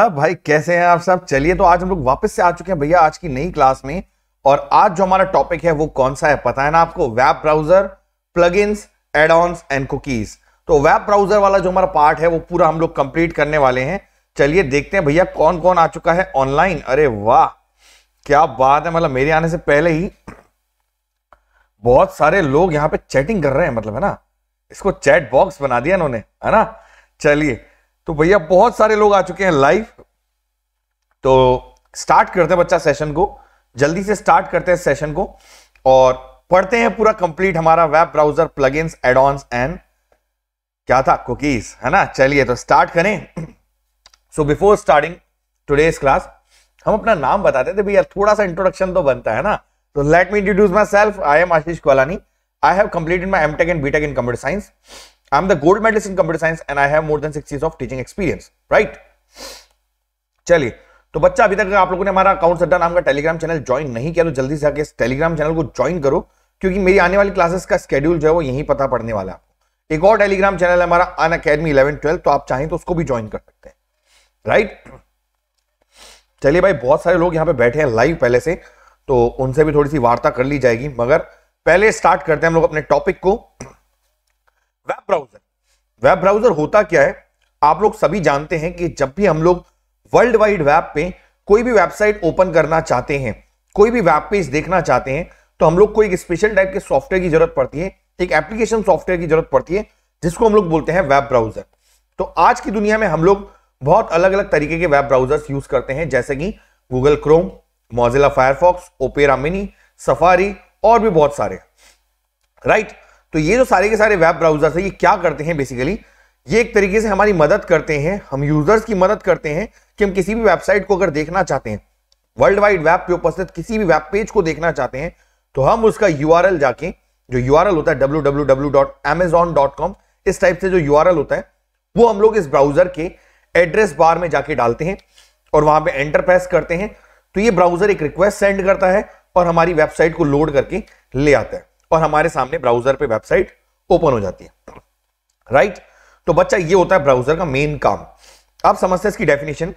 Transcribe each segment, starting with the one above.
भाई कैसे हैं आप सब चलिए तो आज हम लोग वापस से आ चुके हैं भैया आज की नई क्लास में और आज जो हमारा टॉपिक है वो कौन सा है पता है ना आपको web browser plugins on and cookies तो वेब ब्राउजर वाला जो हमारा पार्ट है वो पूरा हम लोग कंप्लीट करने वाले हैं चलिए देखते हैं भैया कौन कौन आ चुका है ऑनलाइन अरे वाह क्या बात है मतलब मेरे आने से पहले ही बहुत सारे लोग यहाँ पे चैटिंग कर रहे हैं मतलब है ना इसको चैट बॉक्स बना दिया इन्होंने है ना चलिए तो भैया बहुत सारे लोग आ चुके हैं लाइव तो स्टार्ट करते हैं बच्चा सेशन को जल्दी से स्टार्ट करते हैं सेशन को और पढ़ते हैं पूरा कंप्लीट हमारा web browser plug plugins addons and क्या था कुकीज है ना चलिए तो स्टार्ट करें so before starting today's class हम अपना नाम बताते थे भैया थोड़ा सा इंट्रोडक्शन तो बनता है ना तो let me introduce myself I am Ashish Kolani I have completed my M tech and B tech in computer science I'm the gold medalist in computer science and I have more than six years of teaching experience, right? चलिए तो बच्चा अभी तक आप लोगों ने हमारा account सड्डा नाम का टेलीग्राम चैनल ज्वाइन नहीं किया तो जल्दी से आके टेलीग्राम चैनल को ज्वाइन करो क्योंकि मेरी आने वाली क्लासेस का स्केड्यूल जो है वो यहीं पता पड़ने वाला है एक और टेलीग्राम चैनल है हमारा अन अकेडमी इलेवन ट्वेल्व तो आप चाहें तो उसको भी ज्वाइन कर सकते हैं राइट चलिए भाई बहुत सारे लोग यहाँ पे बैठे हैं लाइव पहले से तो उनसे भी थोड़ी सी वार्ता कर ली जाएगी मगर पहले स्टार्ट करते हैं हम लोग अपने टॉपिक को वेब ब्राउजर वेब ब्राउजर होता क्या है आप लोग सभी जानते हैं कि जब भी हम लोग वर्ल्ड वाइड वेब पे कोई भी वेबसाइट ओपन करना चाहते हैं कोई भी वेब पेज देखना चाहते हैं तो हम लोग को एक स्पेशल टाइप के सॉफ्टवेयर की जरूरत पड़ती है एक एप्लीकेशन सॉफ्टवेयर की जरूरत पड़ती है जिसको हम लोग बोलते हैं वेब ब्राउजर तो आज की दुनिया में हम लोग बहुत अलग अलग तरीके के वेब ब्राउजर्स यूज करते हैं जैसे कि Google Chrome Mozilla Firefox Opera Mini Safari और भी बहुत सारे राइट right? तो ये जो सारे के सारे वेब ब्राउजर्स है ये क्या करते हैं बेसिकली ये एक तरीके से हमारी मदद करते हैं हम यूजर्स की मदद करते हैं कि हम किसी भी वेबसाइट को अगर देखना चाहते हैं वर्ल्ड वाइड वेब पे उपस्थित किसी भी वेब पेज को देखना चाहते हैं तो हम उसका यू जाके जो यू होता है डब्ल्यू इस टाइप से जो यू होता है वो हम लोग इस ब्राउजर के एड्रेस बार में जाके डालते हैं और वहां पर एंटर प्रेस करते हैं तो ये ब्राउजर एक रिक्वेस्ट सेंड करता है और हमारी वेबसाइट को लोड करके ले आता है और हमारे सामने ब्राउजर पे वेबसाइट ओपन हो जाती है राइट तो बच्चा ये होता है ब्राउजर का मेन काम आप समझते इसकी डेफिनेशन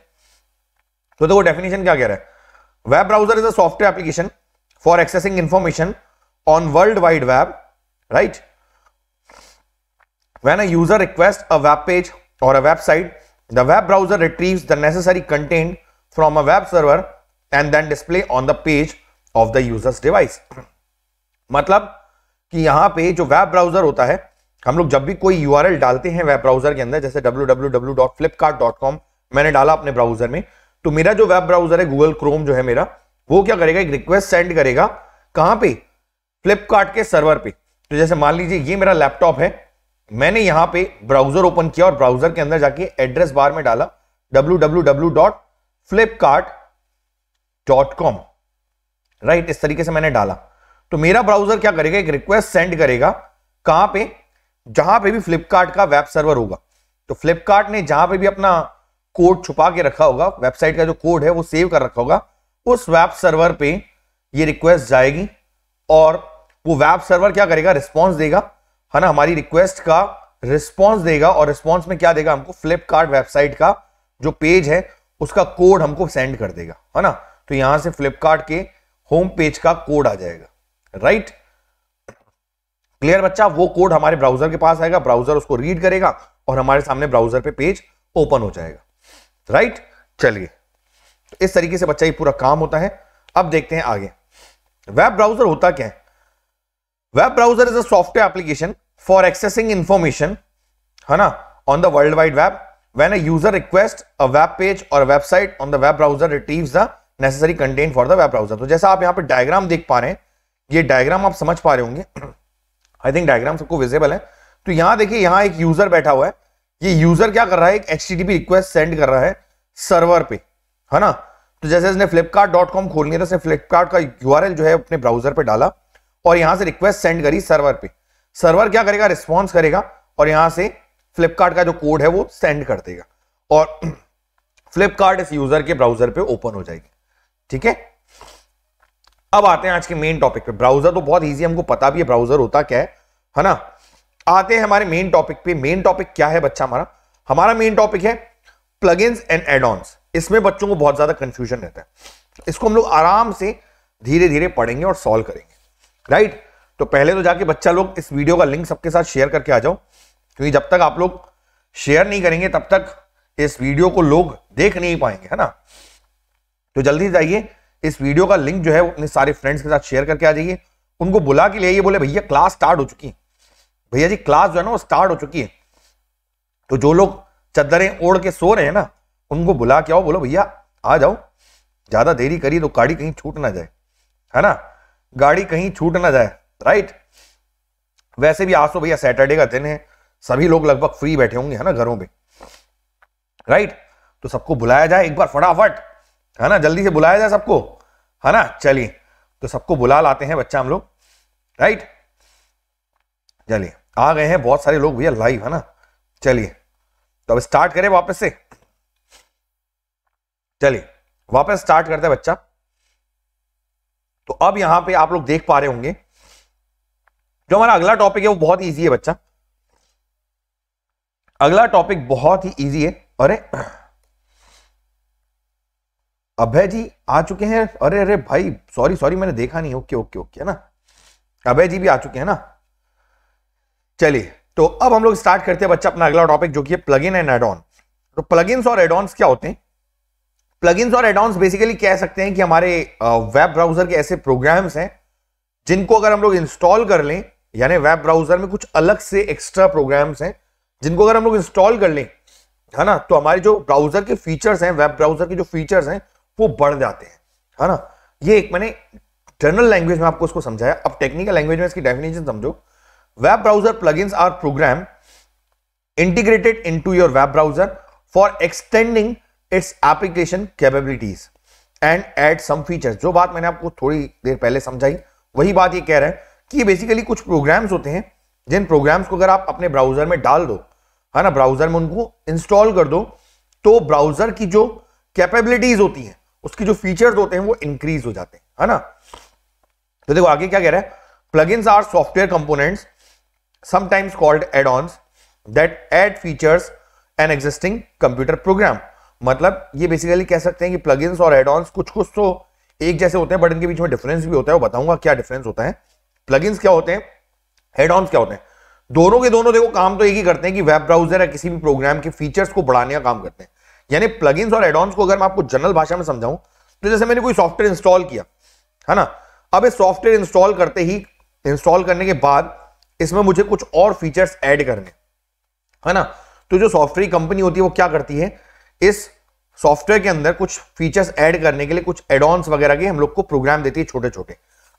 तो देखो डेफिनेशन क्या कह रहा है web browser is a software application for accessing information on world wide web right when a user request a web page और a website the web browser retrieve the necessary content from a web server and then display on the page of the users device मतलब कि यहाँ पे जो web browser होता है हम लोग जब भी कोई यू डालते हैं वेब ब्राउजर के अंदर जैसे डब्ल्यू मैंने डाला अपने ब्राउजर में तो मेरा जो वेब ब्राउजर है गूगल क्रोम जो है मेरा वो क्या करेगा एक रिक्वेस्ट सेंड करेगा कहां पे फ्लिपकार्ट के सर्वर पे तो जैसे मान लीजिए ये मेरा लैपटॉप है मैंने यहां पे ब्राउजर ओपन किया और ब्राउजर के अंदर जाके एड्रेस बार में डाला www.flipkart.com राइट इस तरीके से मैंने डाला तो मेरा ब्राउजर क्या करेगा एक रिक्वेस्ट सेंड करेगा कहां पे जहां पे भी फ्लिपकार्ट का वेब सर्वर होगा तो फ्लिपकार्ट ने जहां पे भी अपना कोड छुपा के रखा होगा वेबसाइट का जो कोड है वो सेव कर रखा होगा उस वेब सर्वर पे ये रिक्वेस्ट जाएगी और वो वेब सर्वर क्या करेगा रिस्पॉन्स देगा है ना हमारी रिक्वेस्ट का रिस्पॉन्स देगा और रिस्पॉन्स में क्या देगा हमको फ्लिपकार्ट वेबसाइट का जो पेज है उसका कोड हमको सेंड कर देगा है ना तो यहां से फ्लिपकार्ट के होम पेज का कोड आ जाएगा राइट क्लियर बच्चा वो कोड हमारे ब्राउजर के पास आएगा ब्राउजर उसको रीड करेगा और हमारे सामने ब्राउजर पे पेज ओपन हो जाएगा राइट चलिए तो इस तरीके से बच्चा ये पूरा काम होता है अब देखते हैं आगे वेब ब्राउजर होता क्या है web browser is a software application for accessing information है ना on the world wide web when a user request a web page और website on the web browser retrieve the necessary content for the web browser तो जैसा आप यहां पे diagram देख पा रहे हैं ये डायग्राम आप समझ पा रहे होंगे आई थिंक डायग्राम सबको विजिबल है तो यहां देखिए यहाँ एक यूजर बैठा हुआ है ये यूजर क्या कर रहा है एक एच रिक्वेस्ट सेंड कर रहा है सर्वर पे है ना तो जैसे इसने फ्लिपकार्ट डॉट कॉम खोल लिया था फ्लिपकार्ट का यू जो है अपने ब्राउजर पे डाला और यहाँ से रिक्वेस्ट सेंड करी सर्वर पे सर्वर क्या करेगा रिस्पॉन्स करेगा और यहाँ से फ्लिपकार्ट का जो कोड है वो सेंड कर देगा और फ्लिपकार्ट इस यूजर के ब्राउजर पे ओपन हो जाएगी ठीक है अब आते हैं आज के मेन टॉपिक पे ब्राउजर तो बहुत ईजी हमको पता भी है ब्राउजर होता क्या है है ना आते हैं हमारे मेन टॉपिक पे मेन टॉपिक क्या है बच्चा हमारा हमारा मेन टॉपिक है प्लगइन्स एंड एड ऑन इसमें बच्चों को बहुत ज्यादा कंफ्यूजन रहता है इसको हम लोग आराम से धीरे धीरे पढ़ेंगे और सॉल्व करेंगे राइट तो पहले तो जाके बच्चा लोग इस वीडियो का लिंक सबके साथ शेयर करके आ जाओ क्योंकि जब तक आप लोग शेयर नहीं करेंगे तब तक इस वीडियो को लोग देख नहीं पाएंगे है ना तो जल्दी जाइए इस वीडियो का लिंक जो है वो अपने सारे फ्रेंड्स के साथ शेयर करके आ जाइए उनको बुला के ले आइए बोले भैया क्लास स्टार्ट हो चुकी है भैया जी क्लास जो है ना वो स्टार्ट हो चुकी है तो जो लोग चद्दरें ओढ़ के सो रहे हैं ना उनको बुला के आओ बोलो भैया आ जाओ ज़्यादा देरी करिए तो गाड़ी कहीं छूट ना जाए है ना गाड़ी कहीं छूट ना जाए राइट वैसे भी आज तो भैया सैटरडे का दिन है सभी लोग लगभग फ्री बैठे होंगे है ना घरों में राइट तो सबको बुलाया जाए एक बार फटाफट है ना जल्दी से बुलाया जाए सबको है ना चलिए तो सबको बुला लाते हैं बच्चा हम लोग राइट चलिए आ गए हैं बहुत सारे लोग भैया लाइव है ना चलिए तो अब स्टार्ट करें वापस से चलिए वापस स्टार्ट करते हैं बच्चा तो अब यहां पे आप लोग देख पा रहे होंगे जो हमारा अगला टॉपिक है वो बहुत ईजी है बच्चा अगला टॉपिक बहुत ही ईजी है अरे अभय जी आ चुके हैं अरे अरे भाई सॉरी सॉरी मैंने देखा नहीं ओके ओके ओके है ना अभय जी भी आ चुके हैं ना चलिए तो अब हम लोग स्टार्ट करते हैं बच्चा अपना अगला टॉपिक जो कि है प्लग इन एंड एडॉन तो प्लग और एडॉन्स क्या होते हैं प्लगइन्स और एडॉन्स बेसिकली कह सकते हैं कि हमारे वेब ब्राउजर के ऐसे प्रोग्राम्स हैं जिनको अगर हम लोग इंस्टॉल कर लें यानी वेब ब्राउजर में कुछ अलग से एक्स्ट्रा प्रोग्राम्स हैं जिनको अगर हम लोग इंस्टॉल कर लें है ना तो हमारे जो ब्राउजर के फीचर्स हैं वेब ब्राउजर के जो फीचर्स हैं वो बढ़ जाते हैं है ना ये एक मैंने जनरल लैंग्वेज में आपको उसको समझाया अब टेक्निकल लैंग्वेज में इसकी डेफिनेशन समझो web browser plugins are program into your web browser for extending its application capabilities and add some features जो बात मैंने आपको थोड़ी देर पहले समझाई वही बात ये कह रहा है कि बेसिकली कुछ प्रोग्राम्स होते हैं जिन प्रोग्राम्स को अगर आप अपने ब्राउजर में डाल दो है ना ब्राउजर में उनको इंस्टॉल कर दो तो ब्राउजर की जो कैपेबिलिटीज होती हैं उसकी जो फीचर्स होते हैं वो इंक्रीज हो जाते हैं है ना तो देखो आगे क्या कह रहा है plugins are software components sometimes called add on that add features an existing computer program मतलब ये बेसिकली कह सकते हैं कि प्लग और एड ऑन कुछ कुछ तो एक जैसे होते हैं बट इनके बीच में डिफरेंस भी होता है वो बताऊंगा क्या डिफरेंस होता है प्लग क्या होते हैं एड ऑन क्या होते हैं दोनों के दोनों देखो काम तो एक ही करते हैं कि वेब ब्राउजर या किसी भी प्रोग्राम के फीचर्स को बढ़ाने का काम करते हैं यानी प्लगइन्स और एडॉन्स को अगर मैं आपको जनरल भाषा में समझाऊं तो जैसे मैंने कोई सॉफ्टवेयर इंस्टॉल किया है ना अब इस सॉफ्टवेयर इंस्टॉल करते ही इंस्टॉल करने के बाद इसमें मुझे कुछ और फीचर्स ऐड करने है ना तो जो सॉफ्टवेयर कंपनी होती है वो क्या करती है इस सॉफ्टवेयर के अंदर कुछ फीचर्स ऐड करने के लिए कुछ एडॉन्स वगैरह के हम लोग को प्रोग्राम देती है छोटे छोटे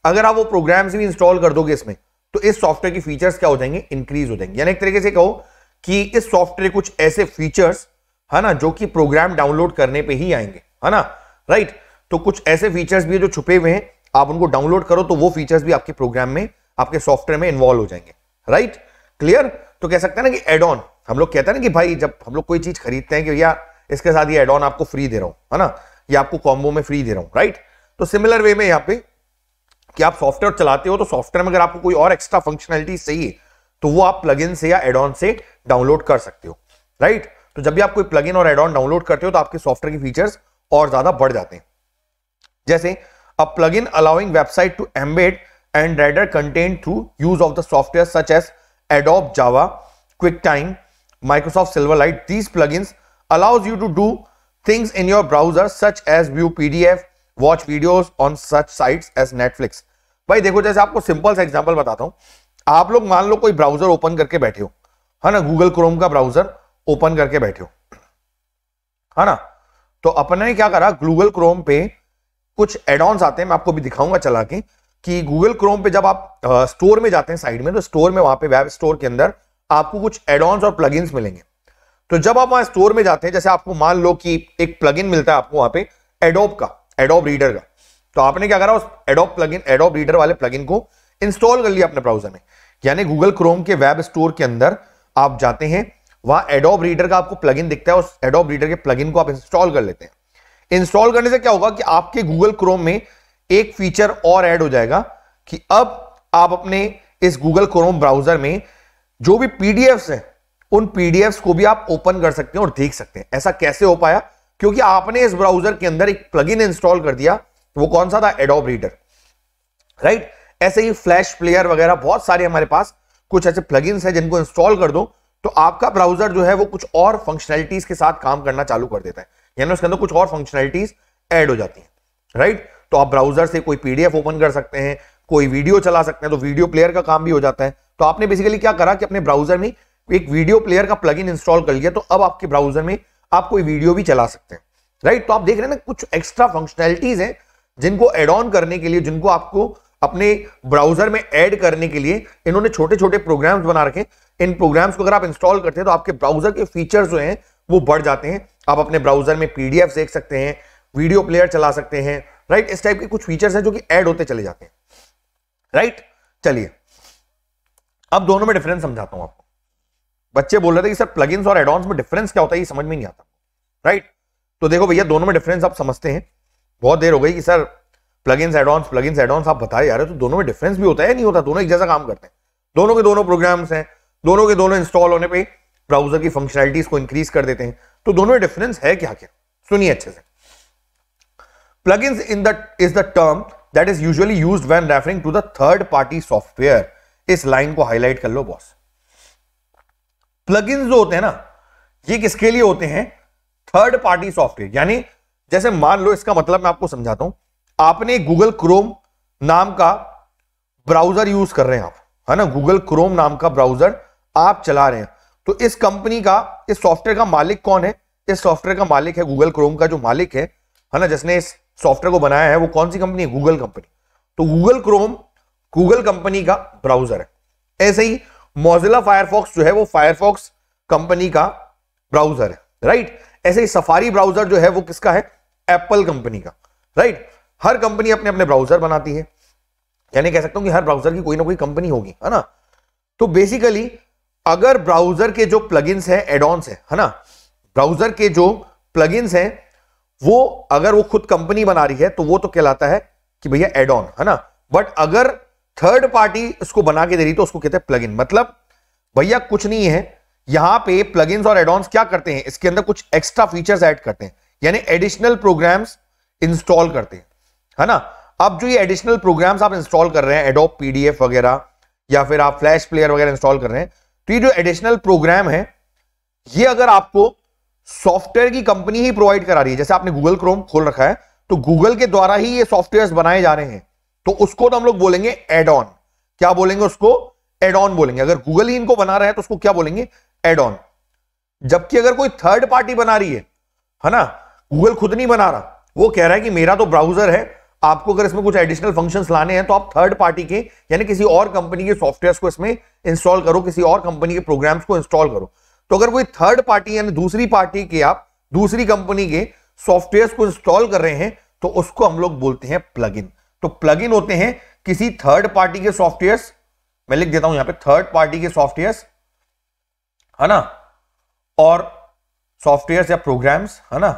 अगर आप वो प्रोग्राम्स भी इंस्टॉल कर दोगे इसमें तो इस सॉफ्टवेयर की फीचर्स क्या हो जाएंगे इंक्रीज हो जाएंगे यानी एक तरीके से कहो कि इस सॉफ्टवेयर कुछ ऐसे फीचर्स है ना जो कि प्रोग्राम डाउनलोड करने पे ही आएंगे है ना राइट तो कुछ ऐसे फीचर्स भी है जो छुपे हुए हैं आप उनको डाउनलोड करो तो वो फीचर्स भी आपके प्रोग्राम में आपके सॉफ्टवेयर में इन्वॉल्व हो जाएंगे राइट क्लियर तो कह सकते हैं ना कि एड ऑन हम लोग कहते हैं ना कि भाई जब हम लोग कोई चीज खरीदते हैं कि भैया इसके साथ ये एड ऑन आपको फ्री दे रहा हूं है ना ये आपको कॉम्बो में फ्री दे रहा हूं राइट तो सिमिलर वे में यहाँ पे कि आप सॉफ्टवेयर चलाते हो तो सॉफ्टवेयर में अगर आपको कोई और एक्स्ट्रा फंक्शनैलिटी चाहिए तो वो आप प्लगइन से या एड ऑन से डाउनलोड कर सकते हो राइट तो जब भी आप कोई प्लगइन और एड ऑन डाउनलोड करते हो तो आपके सॉफ्टवेयर के फीचर्स और ज्यादा बढ़ जाते हैं जैसे a plug in allowing website to embed and render content through use of the software such as Adobe Java QuickTime Microsoft Silverlight these plug in allows you to do things in your browser such as view P D F watch video on such site as Netflix भाई देखो जैसे आपको simple सा example बताता हूँ आप लोग मान लो कोई ब्राउजर ओपन करके बैठे हो है ना गूगल क्रोम का ब्राउजर ओपन करके बैठे हो है ना तो अपने ने क्या करा गूगल क्रोम पे कुछ एड आते हैं मैं आपको भी दिखाऊंगा चला के कि गूगल क्रोम पे जब आप स्टोर में जाते हैं साइड में तो स्टोर में वहां पे वेब स्टोर के अंदर आपको कुछ एड और प्लग मिलेंगे तो जब आप वहां स्टोर में जाते हैं जैसे आपको मान लो कि एक प्लग मिलता है आपको वहां पे एडोप का एडोप रीडर का तो आपने क्या करा उस प्लग इन एडोप रीडर वाले प्लग को इंस्टॉल कर लिया अपने ब्राउजर में यानी गूगल क्रोम के वेब स्टोर के अंदर आप जाते हैं वहां एडोब रीडर का आपको प्लगइन दिखता है उस एडोब रीडर के प्लगइन को आप इंस्टॉल कर लेते हैं इंस्टॉल करने से क्या होगा कि आपके गूगल क्रोम में एक फीचर और ऐड हो जाएगा कि अब आप अपने इस गूगल क्रोम ब्राउजर में जो भी पीडीएफ है उन पीडीएफ को भी आप ओपन कर सकते हैं और देख सकते हैं ऐसा कैसे हो पाया क्योंकि आपने इस ब्राउजर के अंदर एक प्लगइन इंस्टॉल कर दिया तो वो कौन सा था एडोब रीडर राइट ऐसे ही फ्लैश प्लेयर वगैरह बहुत सारे हमारे पास कुछ ऐसे प्लगइन्स हैं जिनको इंस्टॉल कर दो तो आपका ब्राउजर जो है वो कुछ और फंक्शनैलिटीज के साथ काम करना चालू कर देता है यानी उसके अंदर कुछ और फंक्शनैलिटीज ऐड हो जाती हैं राइट तो आप ब्राउजर से कोई पीडीएफ ओपन कर सकते हैं कोई वीडियो चला सकते हैं तो वीडियो प्लेयर का काम भी हो जाता है तो आपने बेसिकली क्या करा कि अपने ब्राउजर में एक वीडियो प्लेयर का प्लग इंस्टॉल कर लिया तो अब आपके ब्राउजर में आप कोई वीडियो भी चला सकते हैं राइट तो आप देख रहे हैं ना कुछ एक्स्ट्रा फंक्शनैलिटीज हैं जिनको एड ऑन करने के लिए जिनको आपको अपने ब्राउजर में ऐड करने के लिए इन्होंने छोटे छोटे प्रोग्राम्स बना रखे इन प्रोग्राम्स को अगर आप इंस्टॉल करते हैं तो आपके ब्राउजर के फीचर्स जो हैं वो बढ़ जाते हैं आप अपने ब्राउजर में पीडीएफ देख सकते हैं वीडियो प्लेयर चला सकते हैं राइट इस टाइप के कुछ फीचर्स हैं जो कि ऐड होते चले जाते हैं राइट चलिए अब दोनों में डिफरेंस समझाता हूं आपको बच्चे बोल रहे थे कि सर प्लग और एडॉन्स में डिफरेंस क्या होता है ये समझ में नहीं आता राइट तो देखो भैया दोनों में डिफरेंस आप समझते हैं बहुत देर हो गई कि sir plugins add ons plugins add ons आप बताए जा रहे हो तो दोनों में डिफरेंस भी होता है नहीं होता दोनों एक जैसा काम करते हैं दोनों के दोनों प्रोग्राम्स हैं दोनों के दोनों इंस्टॉल होने पे ब्राउजर की फंक्शनैलिटीज को इंक्रीज कर देते हैं तो दोनों में डिफरेंस है क्या क्या सुनिए अच्छे से plug in in the is the term that is usually use when referring to the third party software इस लाइन को हाईलाइट कर लो बॉस प्लग जो होते हैं ना ये किसके लिए होते हैं थर्ड पार्टी सॉफ्टवेयर यानी जैसे मान लो इसका मतलब मैं आपको समझाता हूं आपने गूगल क्रोम नाम का ब्राउजर यूज कर रहे हैं आप है ना गूगल क्रोम नाम का ब्राउजर आप चला रहे हैं तो इस कंपनी का इस सॉफ्टवेयर का मालिक कौन है इस सॉफ्टवेयर का मालिक है गूगल क्रोम का जो मालिक है है ना जिसने इस सॉफ्टवेयर को बनाया है वो कौन सी कंपनी है गूगल कंपनी तो गूगल क्रोम गूगल कंपनी का ब्राउजर है ऐसे ही मोजिला फायरफॉक्स जो है वो फायरफॉक्स कंपनी का ब्राउजर है राइट ऐसे ही सफारी ब्राउजर जो है वो किसका है एप्पल कंपनी का राइट हर कंपनी अपने अपने ब्राउजर बनाती है यानी कह सकता हूं कि हर ब्राउजर की कोई ना कोई कंपनी होगी है ना तो बेसिकली अगर ब्राउजर के जो प्लगइन्स हैं एडॉन्स हैं है ना ब्राउजर के जो प्लगइन्स हैं वो अगर वो खुद कंपनी बना रही है तो वो तो कहलाता है कि भैया एडॉन है ना बट अगर थर्ड पार्टी उसको बना के दे रही तो उसको कहते हैं प्लगइन मतलब भैया कुछ नहीं है यहां पे प्लगइन्स और एडॉन्स क्या करते हैं इसके अंदर कुछ एक्स्ट्रा फीचर्स ऐड करते हैं यानी एडिशनल प्रोग्राम्स इंस्टॉल करते हैं है ना अब जो ये एडिशनल प्रोग्राम्स आप इंस्टॉल कर रहे हैं एडोप पीडीएफ वगैरह या फिर आप फ्लैश प्लेयर वगैरह इंस्टॉल कर रहे हैं तो ये जो एडिशनल प्रोग्राम है ये अगर आपको सॉफ्टवेयर की कंपनी ही प्रोवाइड करा रही है जैसे आपने गूगल क्रोम खोल रखा है तो गूगल के द्वारा ही ये सॉफ्टवेयर बनाए जा रहे हैं तो उसको तो हम लोग बोलेंगे एड ऑन क्या बोलेंगे उसको एड ऑन बोलेंगे अगर गूगल ही इनको बना रहा है तो उसको क्या बोलेंगे एड ऑन जबकि अगर कोई थर्ड पार्टी बना रही है है ना गूगल खुद नहीं बना रहा वो कह रहा है कि मेरा तो ब्राउजर है आपको अगर इसमें कुछ एडिशनल फंक्शंस लाने हैं तो आप थर्ड पार्टी के यानी किसी और कंपनी के सॉफ्टवेयर को इसमें इंस्टॉल करो किसी और कंपनी के प्रोग्राम्स को इंस्टॉल करो तो अगर कोई थर्ड पार्टी यानी दूसरी पार्टी के आप दूसरी कंपनी के सॉफ्टवेयर को इंस्टॉल कर रहे हैं तो उसको हम लोग बोलते हैं प्लग इन तो प्लग इन होते हैं किसी थर्ड पार्टी के सॉफ्टवेयर मैं लिख देता हूं यहां पर थर्ड पार्टी के सॉफ्टवेयर है ना और सॉफ्टवेयर या प्रोग्राम्स है ना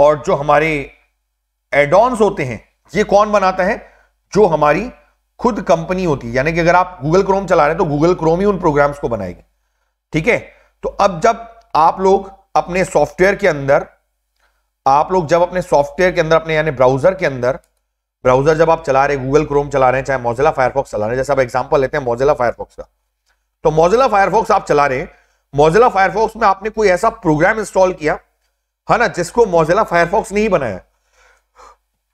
और जो हमारे एडॉन्स होते हैं ये कौन बनाता है जो हमारी खुद कंपनी होती है यानी कि अगर आप गूगल क्रोम चला रहे हैं तो गूगल क्रोम ही उन प्रोग्राम्स को बनाएगी ठीक है तो अब जब आप लोग अपने सॉफ्टवेयर के अंदर आप लोग जब अपने सॉफ्टवेयर के अंदर अपने यानी ब्राउजर के अंदर ब्राउजर जब आप चला रहे गूगल क्रोम चला रहे हैं चाहे मोजिला फायरफॉक्स चला रहे हैं जैसे आप एग्जाम्पल लेते हैं मोजिला फायरफॉक्स का तो मोजिला फायरफॉक्स आप चला रहे मोजिला फायरफॉक्स में आपने कोई ऐसा प्रोग्राम इंस्टॉल किया है ना जिसको मोजिला फायरफॉक्स नहीं बनाया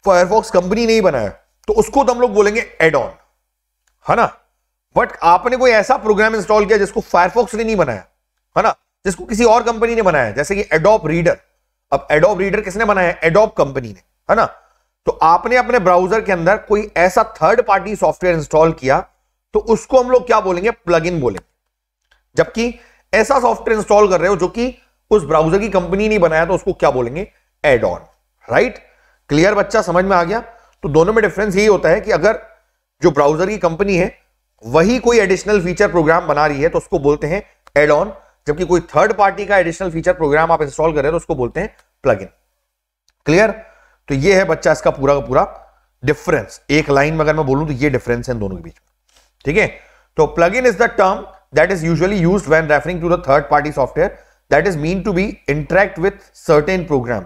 फायरफॉक्स कंपनी नहीं बनाया तो उसको तो हम लोग बोलेंगे एड ऑन है ना बट आपने कोई ऐसा प्रोग्राम इंस्टॉल किया जिसको फायरफॉक्स ने नहीं बनाया है ना जिसको किसी और कंपनी ने बनाया जैसे कि एडोप रीडर अब एडोप रीडर किसने बनाया एडोप कंपनी ने है ना तो आपने अपने ब्राउजर के अंदर कोई ऐसा थर्ड पार्टी सॉफ्टवेयर इंस्टॉल किया तो उसको हम लोग क्या बोलेंगे प्लग इन बोलेंगे जबकि ऐसा सॉफ्टवेयर इंस्टॉल कर रहे हो जो कि उस ब्राउजर की कंपनी नहीं बनाया तो उसको क्या बोलेंगे एड ऑन राइट क्लियर बच्चा समझ में आ गया तो दोनों में डिफरेंस यही होता है कि अगर जो ब्राउजर की कंपनी है वही कोई एडिशनल फीचर प्रोग्राम बना रही है तो उसको बोलते हैं एड ऑन जबकि कोई थर्ड पार्टी का एडिशनल फीचर प्रोग्राम आप इंस्टॉल कर रहे हैं तो उसको बोलते हैं प्लग क्लियर तो ये है बच्चा इसका पूरा का पूरा डिफरेंस एक लाइन में अगर मैं बोलूं तो ये डिफरेंस है दोनों के बीच ठीक है तो plug in is the term that is usually used when referring to the third party software that is mean to be interact with certain program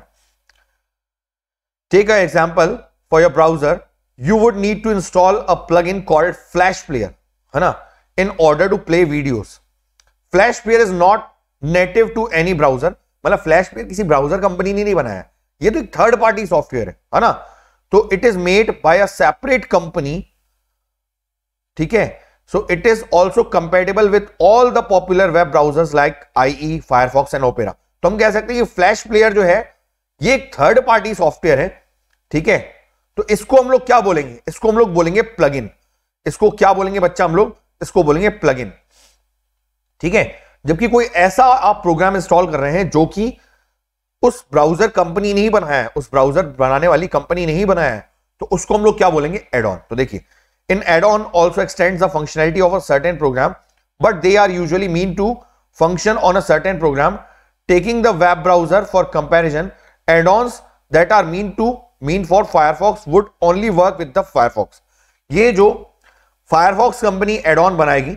Take an example for your browser, you would need to install a plugin called Flash Player, right? in order to play videos. Flash Player is not native to any browser. मतलब flash player किसी browser company ने नहीं बनाया ये तो एक third party software है है ना तो it is made by a separate company ठीक है so it is also compatible with all the popular web browsers like IE Firefox and Opera तो हम कह सकते हैं ये फ्लैश प्लेयर जो है ये एक थर्ड पार्टी सॉफ्टवेयर है ठीक है तो इसको हम लोग क्या बोलेंगे इसको हम लोग बोलेंगे प्लग इसको क्या बोलेंगे बच्चा हम लोग इसको बोलेंगे प्लग ठीक है जबकि कोई ऐसा आप प्रोग्राम इंस्टॉल कर रहे हैं जो कि उस ब्राउजर कंपनी ने ही बनाया है उस ब्राउजर बनाने वाली कंपनी ने ही बनाया है तो उसको हम लोग क्या बोलेंगे एड ऑन तो देखिए in add on also extend the functionality of a certain program but they are usually mean to function on a certain program taking the web browser for comparison add on that are mean to mean for Firefox would only work with the Firefox ये जो Firefox company add on बनाएगी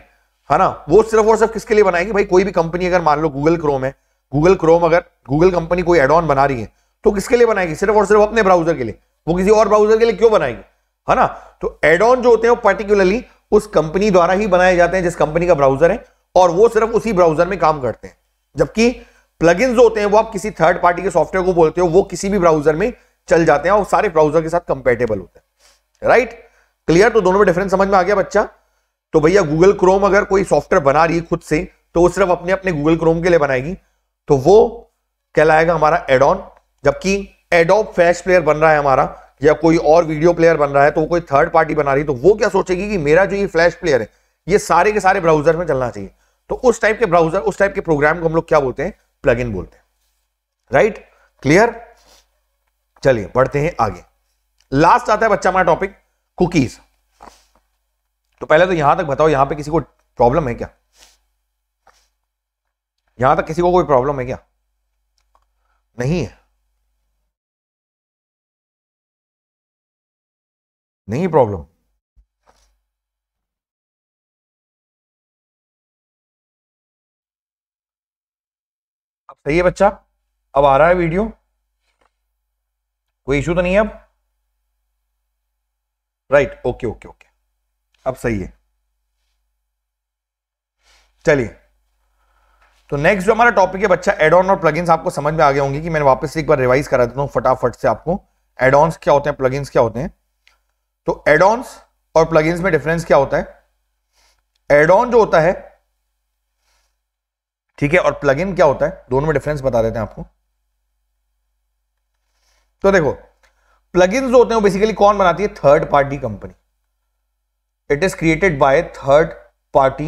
है ना वो सिर्फ और सिर्फ किसके लिए बनाएगी भाई कोई भी कंपनी अगर मान लो गूगल क्रोम है गूगल क्रोम अगर गूगल कंपनी कोई एड ऑन बना रही है तो किसके लिए बनाएगी सिर्फ और सिर्फ अपने ब्राउजर के लिए वो किसी और ब्राउजर के लिए क्यों बनाएगी है ना तो एड ऑन जो होते हैं वो पर्टिकुलरली उस कंपनी द्वारा ही बनाए जाते हैं जिस कंपनी का ब्राउजर है और वो सिर्फ उसी ब्राउजर में काम करते हैं जबकि प्लगइन्स जो होते हैं वो आप किसी थर्ड पार्टी के सॉफ्टवेयर को बोलते हो वो किसी भी ब्राउजर में चल जाते हैं और सारे ब्राउजर के साथ कंपेटेबल होते हैं राइट क्लियर तो दोनों में डिफरेंस समझ में आ गया बच्चा तो भैया गूगल क्रोम अगर कोई सॉफ्टवेयर बना रही है खुद से तो वो सिर्फ अपने अपने गूगल क्रोम के लिए बनाएगी तो वो कहलाएगा हमारा एड ऑन जबकि एडोप फ्लैश प्लेयर बन रहा है हमारा या कोई और वीडियो प्लेयर बन रहा है तो कोई थर्ड पार्टी बना रही है तो वो क्या सोचेगी कि मेरा जो ये फ्लैश प्लेयर है ये सारे के सारे ब्राउजर में चलना चाहिए तो उस टाइप के ब्राउजर उस टाइप के प्रोग्राम को हम लोग क्या बोलते हैं प्लगइन बोलते हैं राइट क्लियर चलिए बढ़ते हैं आगे लास्ट आता है बच्चा हमारा टॉपिक कुकीज तो पहले तो यहां तक बताओ यहां पे किसी को प्रॉब्लम है क्या यहां तक किसी को कोई प्रॉब्लम है क्या नहीं है नहीं प्रॉब्लम अब सही है बच्चा अब आ रहा है वीडियो कोई इशू तो नहीं है अब राइट ओके ओके ओके अब सही है चलिए तो नेक्स्ट जो हमारा टॉपिक है बच्चा एड ऑन और प्लगइन्स आपको समझ में आ गए होंगे कि मैंने वापस एक बार रिवाइज करा देता हूं तो फटाफट से आपको एड क्या होते हैं प्लगइन्स क्या होते हैं तो एड और प्लगइन्स में डिफरेंस क्या होता है एड ऑन जो होता है ठीक है और प्लगइन क्या होता है दोनों में डिफरेंस बता देते हैं आपको तो देखो इन जो होते हैं वो बेसिकली कौन बनाती है third party company it is created by third party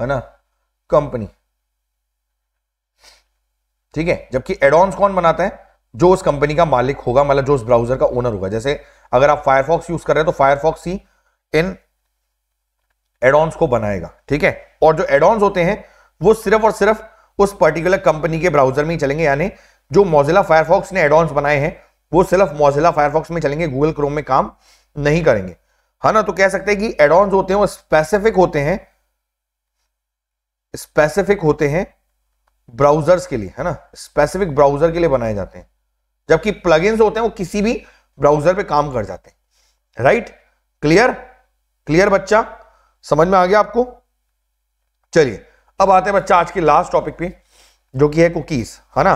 है ना कंपनी ठीक है जबकि एडॉन्स कौन बनाता है जो उस कंपनी का मालिक होगा मतलब जो उस ब्राउजर का ओनर होगा जैसे अगर आप फायरफॉक्स यूज कर रहे हो तो फायरफॉक्स ही इन एडॉन्स को बनाएगा ठीक है और जो एडॉन्स होते हैं वो सिर्फ और सिर्फ उस पर्टिकुलर कंपनी के ब्राउजर में ही चलेंगे यानी जो मोजिला फायरफॉक्स ने एडॉन्स बनाए हैं वो सिर्फ मोजिला फायरफॉक्स में चलेंगे गूगल क्रोम में काम नहीं करेंगे है हाँ ना तो कह सकते हैं कि एडॉन्स होते हैं वो स्पेसिफिक होते हैं स्पेसिफिक होते हैं ब्राउजर्स के लिए है ना स्पेसिफिक ब्राउजर के लिए बनाए जाते हैं जबकि प्लग होते हैं वो किसी भी ब्राउजर पे काम कर जाते हैं राइट क्लियर क्लियर बच्चा समझ में आ गया आपको चलिए अब आते हैं बच्चा आज के लास्ट टॉपिक पे जो कि है कुकीज है ना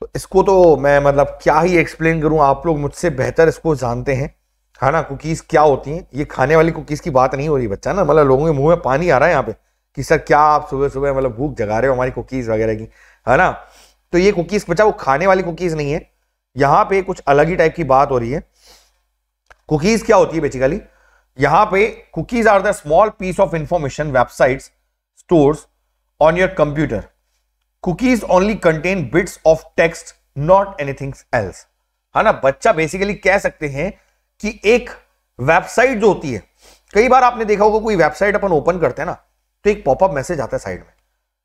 तो इसको तो मैं मतलब क्या ही एक्सप्लेन करूं आप लोग मुझसे बेहतर इसको जानते हैं है ना कुकीज़ क्या होती हैं ये खाने वाली कुकीज़ की बात नहीं हो रही बच्चा ना मतलब लोगों के मुंह में पानी आ रहा है यहाँ पे कि सर क्या आप सुबह सुबह मतलब भूख जगा रहे हो हमारी कुकीज़ वगैरह की है ना तो ये कुकीज़ बच्चा वो खाने वाली कुकीज़ नहीं है यहाँ पे कुछ अलग ही टाइप की बात हो रही है कुकीज़ क्या होती है बेसिकली यहाँ पे cookies are the small piece of information websites stores on your computer cookies only contain bits of text not anything else है ना बच्चा बेसिकली कह सकते हैं कि एक वेबसाइट जो होती है कई बार आपने देखा होगा कोई वेबसाइट अपन ओपन करते हैं ना तो एक पॉपअप मैसेज आता है साइड में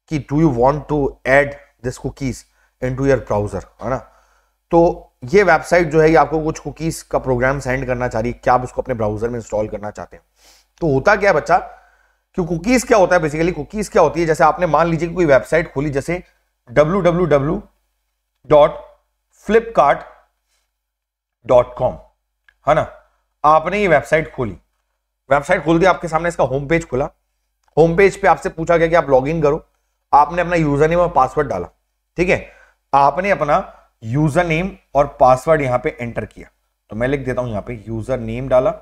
कि do you want to add this cookies into your browser है ना तो ये वेबसाइट जो है ये आपको कुछ कुकीज का प्रोग्राम सेंड करना चाह रही है क्या आप उसको अपने ब्राउजर में इंस्टॉल करना चाहते हैं तो होता क्या बच्चा कि कुकीज क्या होता है बेसिकली कुकीज क्या होती है जैसे आपने मान लीजिए कोई वेबसाइट खोली जैसे W W W dot Flipkart dot com है ना आपने ये वेबसाइट खोली वेबसाइट खोल दी आपके सामने इसका होम पेज खुला होम पेज पे आपसे पूछा गया कि आप लॉग इन करो आपने अपना यूजर नेम और पासवर्ड डाला ठीक है आपने अपना यूजर नेम और पासवर्ड यहां पे एंटर किया तो मैं लिख देता हूं यहां पे यूजर नेम डाला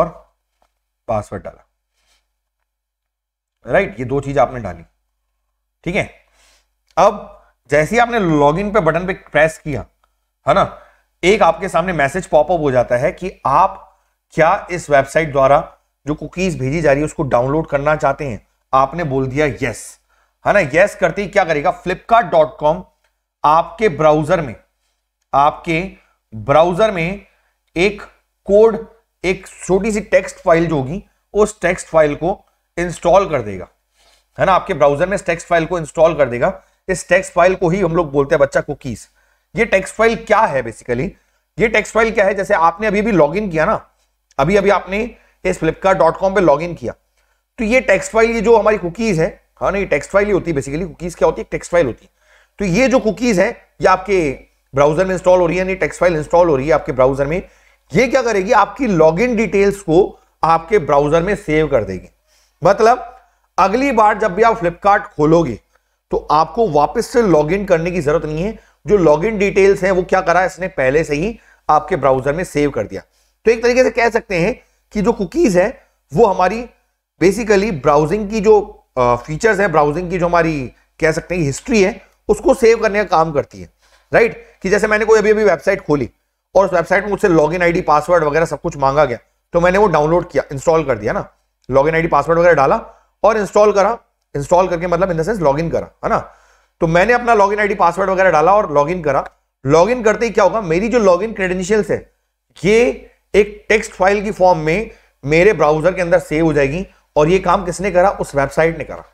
और पासवर्ड डाला राइट ये दो चीज आपने डाली ठीक है अब जैसे ही आपने लॉगिन पे बटन पे प्रेस किया है ना एक आपके सामने मैसेज पॉपअप हो जाता है कि आप क्या इस वेबसाइट द्वारा जो कुकीज भेजी जा रही है उसको डाउनलोड करना चाहते हैं आपने बोल दिया यस है ना यस करते ही क्या करेगा फ्लिपकार्ट आपके ब्राउजर में आपके ब्राउजर में एक कोड एक छोटी सी टेक्स्ट फाइल जो होगी उस टेक्स्ट फाइल को इंस्टॉल कर देगा है ना आपके ब्राउजर में टेक्स्ट फाइल को इंस्टॉल कर देगा इस टेक्स्ट फाइल को ही हम लोग बोलते हैं बच्चा कुकीज ये टेक्स्ट फाइल क्या है बेसिकली ये टेक्स्ट फाइल क्या है जैसे आपने अभी अभी लॉग किया ना अभी अभी आपने इस फ्लिपकार्ट डॉट कॉम पर लॉग किया तो ये टेक्स्ट फाइल ये जो हमारी कुकीज है हाँ ना ये टेक्स्ट फाइल ही होती है बेसिकली कुकीज क्या होती है टेक्स्ट फाइल होती है तो ये जो कुकीज है ये आपके ब्राउजर में इंस्टॉल हो रही है नहीं टेक्स्ट फाइल इंस्टॉल हो रही है आपके ब्राउजर में ये क्या करेगी आपकी लॉगिन डिटेल्स को आपके ब्राउजर में सेव कर देगी मतलब अगली बार जब भी आप फ्लिपकार्ट खोलोगे तो आपको वापस से लॉगिन करने की जरूरत नहीं है जो लॉगिन डिटेल्स हैं वो क्या करा इसने पहले से ही आपके ब्राउजर में सेव कर दिया तो एक तरीके से कह सकते हैं कि जो कुकीज है वो हमारी बेसिकली ब्राउजिंग की जो फीचर्स है ब्राउजिंग की जो हमारी कह सकते हैं हिस्ट्री है उसको सेव करने का काम करती है राइट कि जैसे मैंने कोई अभी अभी वेबसाइट खोली और उस वेबसाइट में मुझसे लॉग इन पासवर्ड वगैरह सब कुछ मांगा गया तो मैंने वो डाउनलोड किया इंस्टॉल कर दिया ना लॉग इन पासवर्ड वगैरह डाला और इंस्टॉल करा इंस्टॉल करके मतलब इन द सेंस लॉग करा है ना तो मैंने अपना लॉग इन पासवर्ड वगैरह डाला और लॉग करा लॉग करते ही क्या होगा मेरी जो लॉग इन क्रेडेंशियल्स है ये एक टेक्स्ट फाइल की फॉर्म में मेरे ब्राउजर के अंदर सेव हो जाएगी और ये काम किसने करा उस वेबसाइट ने करा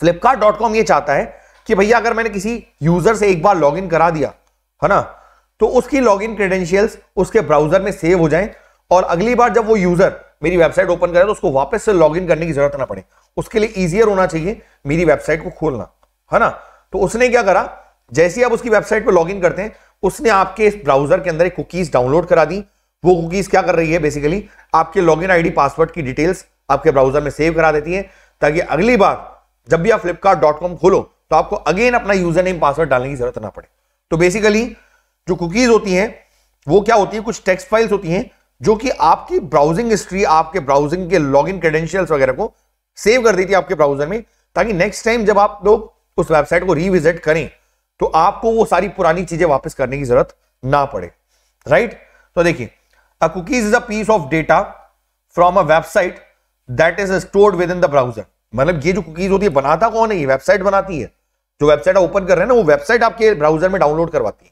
फ्लिपकार्ट ये चाहता है कि भैया अगर मैंने किसी यूजर से एक बार लॉग इन करा दिया है ना तो उसकी लॉग इन क्रेडेंशियल्स उसके ब्राउजर में सेव हो जाएं और अगली बार जब वो यूजर मेरी वेबसाइट ओपन करें तो उसको वापस से लॉग करने की जरूरत ना पड़े उसके लिए ईजियर होना चाहिए मेरी वेबसाइट को खोलना है ना तो उसने क्या करा जैसे ही आप उसकी वेबसाइट पर लॉग करते हैं उसने आपके इस ब्राउजर के अंदर एक कुकीज डाउनलोड करा दी वो कुकीज क्या कर रही है बेसिकली आपके लॉगिन आईडी पासवर्ड की डिटेल्स आपके ब्राउजर में सेव करा देती है ताकि अगली बार जब भी आप फ्लिपकार्ट खोलो तो आपको अगेन अपना यूजर नेम पासवर्ड डालने की जरूरत ना पड़े तो बेसिकली जो कुकीज होती हैं वो क्या होती है कुछ टेक्स्ट फाइल्स होती हैं जो कि आपकी ब्राउजिंग हिस्ट्री आपके ब्राउजिंग के लॉग इन क्रेडेंशियल वगैरह को सेव कर देती है आपके ब्राउजर में ताकि नेक्स्ट टाइम जब आप लोग उस वेबसाइट को रिविजिट करें तो आपको वो सारी पुरानी चीजें वापस करने की जरूरत ना पड़े राइट तो देखिए a cookies is a piece of data from a website that is stored within the browser मतलब ये जो कुकीज होती है बनाता कौन है ये वेबसाइट बनाती है जो वेबसाइट आप ओपन कर रहे हैं ना वो वेबसाइट आपके ब्राउजर में डाउनलोड करवाती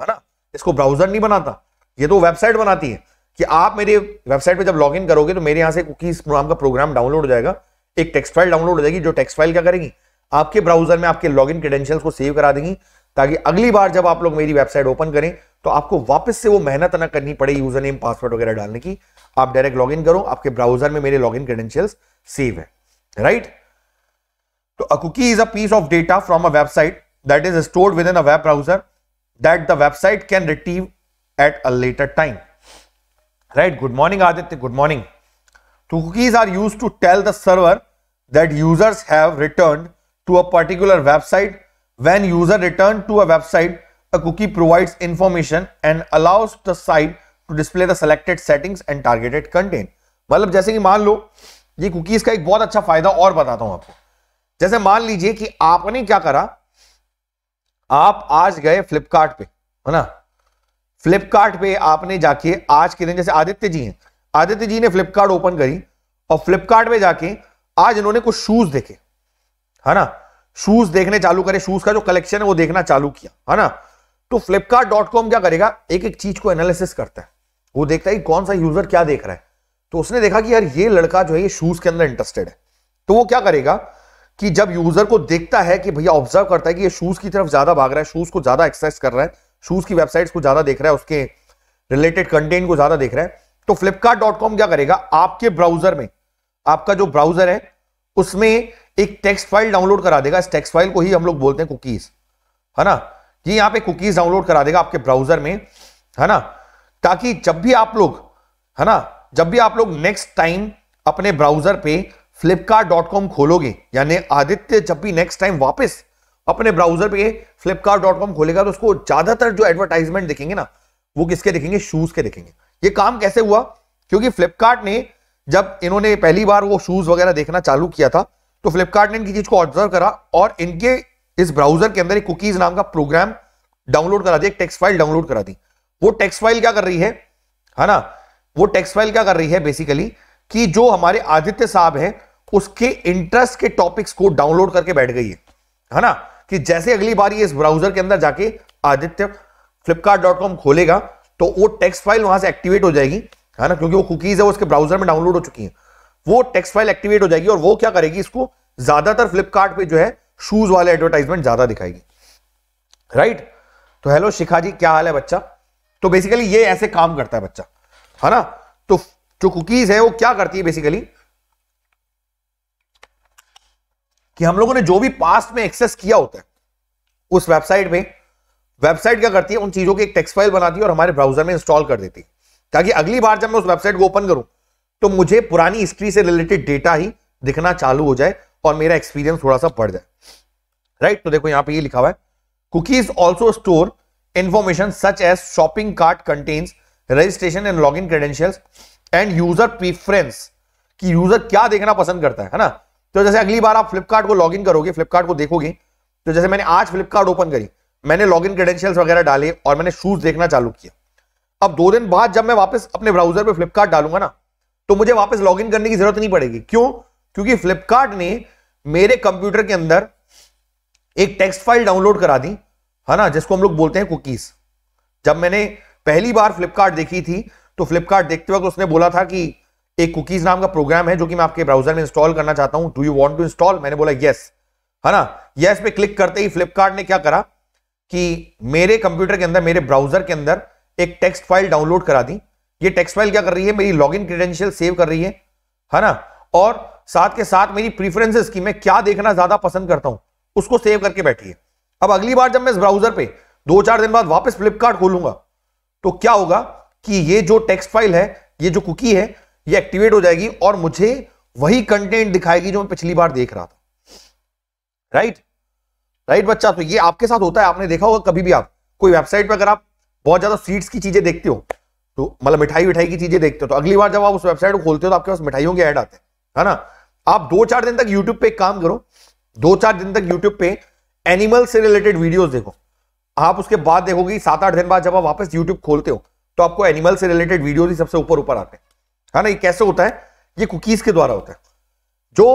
है ना इसको ब्राउजर नहीं बनाता ये तो वेबसाइट बनाती है कि आप मेरे वेबसाइट पे जब लॉग इन करोगे तो मेरे यहाँ से कुकीज नाम का प्रोग्राम डाउनलोड हो जाएगा एक टेक्स्ट फाइल डाउनलोड हो जाएगी जो टेक्स्ट फाइल क्या करेगी आपके ब्राउजर में आपके लॉग इन को सेव करा देंगी ताकि अगली बार जब आप लोग मेरी वेबसाइट ओपन करें तो आपको वापस से वो मेहनत ना करनी पड़े यूजर नेम पासवर्ड वगैरह डालने की आप डायरेक्ट लॉग इन करो आपके ब्राउजर में मेरे लॉग इन सेव है राइट तो a cookie is a piece of data from a website that is stored within a web browser that the website can retrieve at a later time right good morning aditya good morning cookies are used to tell the server that users have returned to a particular website when user return to a website a cookie provides information and allows the site to display the selected settings and targeted content मतलब जैसे कि मान लो ये cookies का एक बहुत अच्छा फायदा और बताता हूं आपको जैसे मान लीजिए कि आपने क्या करा आप आज गए फ्लिपकार्ट पे है ना फ्लिपकार्ट पे आपने जाके आज के दिन जैसे आदित्य जी हैं आदित्य जी ने फ्लिपकार्ट ओपन करी और फ्लिपकार्ट पे जाके आज इन्होंने कुछ शूज देखे है ना शूज देखने चालू करे शूज का जो कलेक्शन है वो देखना चालू किया है ना तो फ्लिपकार्ट क्या करेगा एक एक चीज को एनालिसिस करता है वो देखता है कि कौन सा यूजर क्या देख रहा है तो उसने देखा कि यार ये लड़का जो है ये शूज के अंदर इंटरेस्टेड है तो वो क्या करेगा कि जब यूजर को देखता है कि भैया ऑब्जर्व करता है कि ये शूज की तरफ ज्यादा भाग रहा है शूज को ज्यादा एक्सरसाइज कर रहा है शूज़ की वेबसाइट्स को ज़्यादा देख रहा है उसके रिलेटेड कंटेंट को ज़्यादा देख रहा है तो फ्लिपकार्ट क्या करेगा आपके ब्राउजर में आपका जो ब्राउजर है उसमें एक टेक्स्ट फाइल डाउनलोड करा देगा इस टेक्स्ट फाइल को ही हम लोग बोलते हैं कुकीज़ है ना ये यहाँ पे कुकीज़ डाउनलोड करा देगा आपके ब्राउजर में है ना ताकि जब भी आप लोग है ना जब भी आप लोग नेक्स्ट टाइम अपने ब्राउजर पे फ्लिपकार्ट खोलोगे यानी आदित्य जब भी नेक्स्ट टाइम वापस अपने ब्राउजर पे फ्लिपकार्ट खोलेगा तो उसको ज्यादातर जो एडवर्टाइजमेंट दिखेंगे ना वो किसके दिखेंगे शूज के दिखेंगे ये काम कैसे हुआ क्योंकि फ्लिपकार्ट ने जब इन्होंने पहली बार वो शूज वगैरह देखना चालू किया था तो फ्लिपकार्ट ने इनकी चीज को ऑब्जर्व करा और इनके इस ब्राउजर के अंदर एक कुकीज नाम का प्रोग्राम डाउनलोड करा दी एक टेक्स्ट फाइल डाउनलोड करा दी वो टेक्स्ट फाइल क्या कर रही है है ना वो टेक्स्ट फाइल क्या कर रही है बेसिकली कि जो हमारे आदित्य साहब हैं उसके इंटरेस्ट के टॉपिक्स को डाउनलोड करके बैठ गई है है ना कि जैसे अगली बार ये इस ब्राउजर के अंदर जाके आदित्य फ्लिपकार्ट खोलेगा तो वो टेक्स्ट फाइल वहां से एक्टिवेट हो जाएगी है ना क्योंकि वो कुकीज है वो उसके ब्राउजर में डाउनलोड हो चुकी है वो टेक्स्ट फाइल एक्टिवेट हो जाएगी और वो क्या करेगी इसको ज्यादातर फ्लिपकार्ट जो है शूज वाले एडवर्टाइजमेंट ज्यादा दिखाएगी राइट तो हेलो शिखा जी क्या हाल है बच्चा तो बेसिकली ये ऐसे काम करता है बच्चा है ना तो जो कुकीज है वो क्या करती है बेसिकली कि हम लोगों ने जो भी पास्ट में एक्सेस किया होता है उस वेबसाइट में वेबसाइट क्या करती है उन चीजों की एक टेक्स्ट फाइल बनाती है और हमारे ब्राउजर में इंस्टॉल कर देती है ताकि अगली बार जब मैं उस वेबसाइट को ओपन करूं तो मुझे पुरानी हिस्ट्री से रिलेटेड डेटा ही दिखना चालू हो जाए और मेरा एक्सपीरियंस थोड़ा सा बढ़ जाए राइट तो देखो यहां पे ये लिखा हुआ है cookies also store information such as shopping cart contents registration and log in credential and user preference कि यूजर क्या देखना पसंद करता है, है ना तो जैसे अगली बार आप फ्लिपकार्ट को लॉगिन करोगे फ्लिपकार्ट को देखोगे तो जैसे मैंने आज फ्लिपकार्ट ओपन करी मैंने इन क्रेडेंशियल्स वगैरह डाले और मैंने शूज देखना चालू किया अब दो दिन बाद जब मैं वापस अपने ब्राउजर पर फ्लिपकार्ट डालूंगा ना तो मुझे वापस लॉगिन करने की जरूरत नहीं पड़ेगी क्यों क्योंकि फ्लिपकार्ट ने मेरे कंप्यूटर के अंदर एक टेक्स्ट फाइल डाउनलोड करा दी है ना जिसको हम लोग बोलते हैं कुकीज जब मैंने पहली बार फ्लिपकार्ट देखी थी तो फ्लिपकार्ट देखते वक्त उसने बोला था कि एक कुकीज नाम का प्रोग्राम है जो कि मैं आपके ब्राउजर में इंस्टॉल करना चाहता हूं do you want to install मैंने बोला येस है ना यस पे क्लिक करते ही फ्लिपकार्ट ने क्या करा कि मेरे कंप्यूटर के अंदर मेरे ब्राउजर के अंदर एक टेक्स्ट फाइल डाउनलोड करा दी ये टेक्स्ट फाइल क्या कर रही है मेरी लॉग इन क्रीडेंशियल सेव कर रही है है ना और साथ के साथ मेरी प्रीफरेंसेस की मैं क्या देखना ज्यादा पसंद करता हूं उसको सेव करके बैठी है अब अगली बार जब मैं इस ब्राउजर पे दो चार दिन बाद वापस फ्लिपकार्ट खोलूंगा तो क्या होगा कि ये जो टेक्स्ट फाइल है ये जो कुकी है ये एक्टिवेट हो जाएगी और मुझे वही कंटेंट दिखाएगी जो मैं पिछली बार देख रहा था राइट राइट बच्चा तो ये आपके साथ होता है आपने देखा होगा कभी भी आप कोई वेबसाइट पर अगर आप बहुत ज्यादा स्वीट्स की चीजें देखते हो तो मतलब मिठाई विठाई की चीजें देखते हो तो अगली बार जब आप उस वेबसाइट को खोलते हो तो आपके पास मिठाइयों के ऐड आते हैं है ना आप दो चार दिन तक यूट्यूब पे काम करो दो चार दिन तक यूट्यूब पे एनिमल से रिलेटेड वीडियोस देखो आप उसके बाद देखोगे सात आठ दिन बाद जब आप वापस यूट्यूब खोलते हो तो आपको एनिमल से रिलेटेड वीडियोज ही सबसे ऊपर ऊपर आते हैं है हाँ ना ये कैसे होता है ये कुकीज के द्वारा होता है जो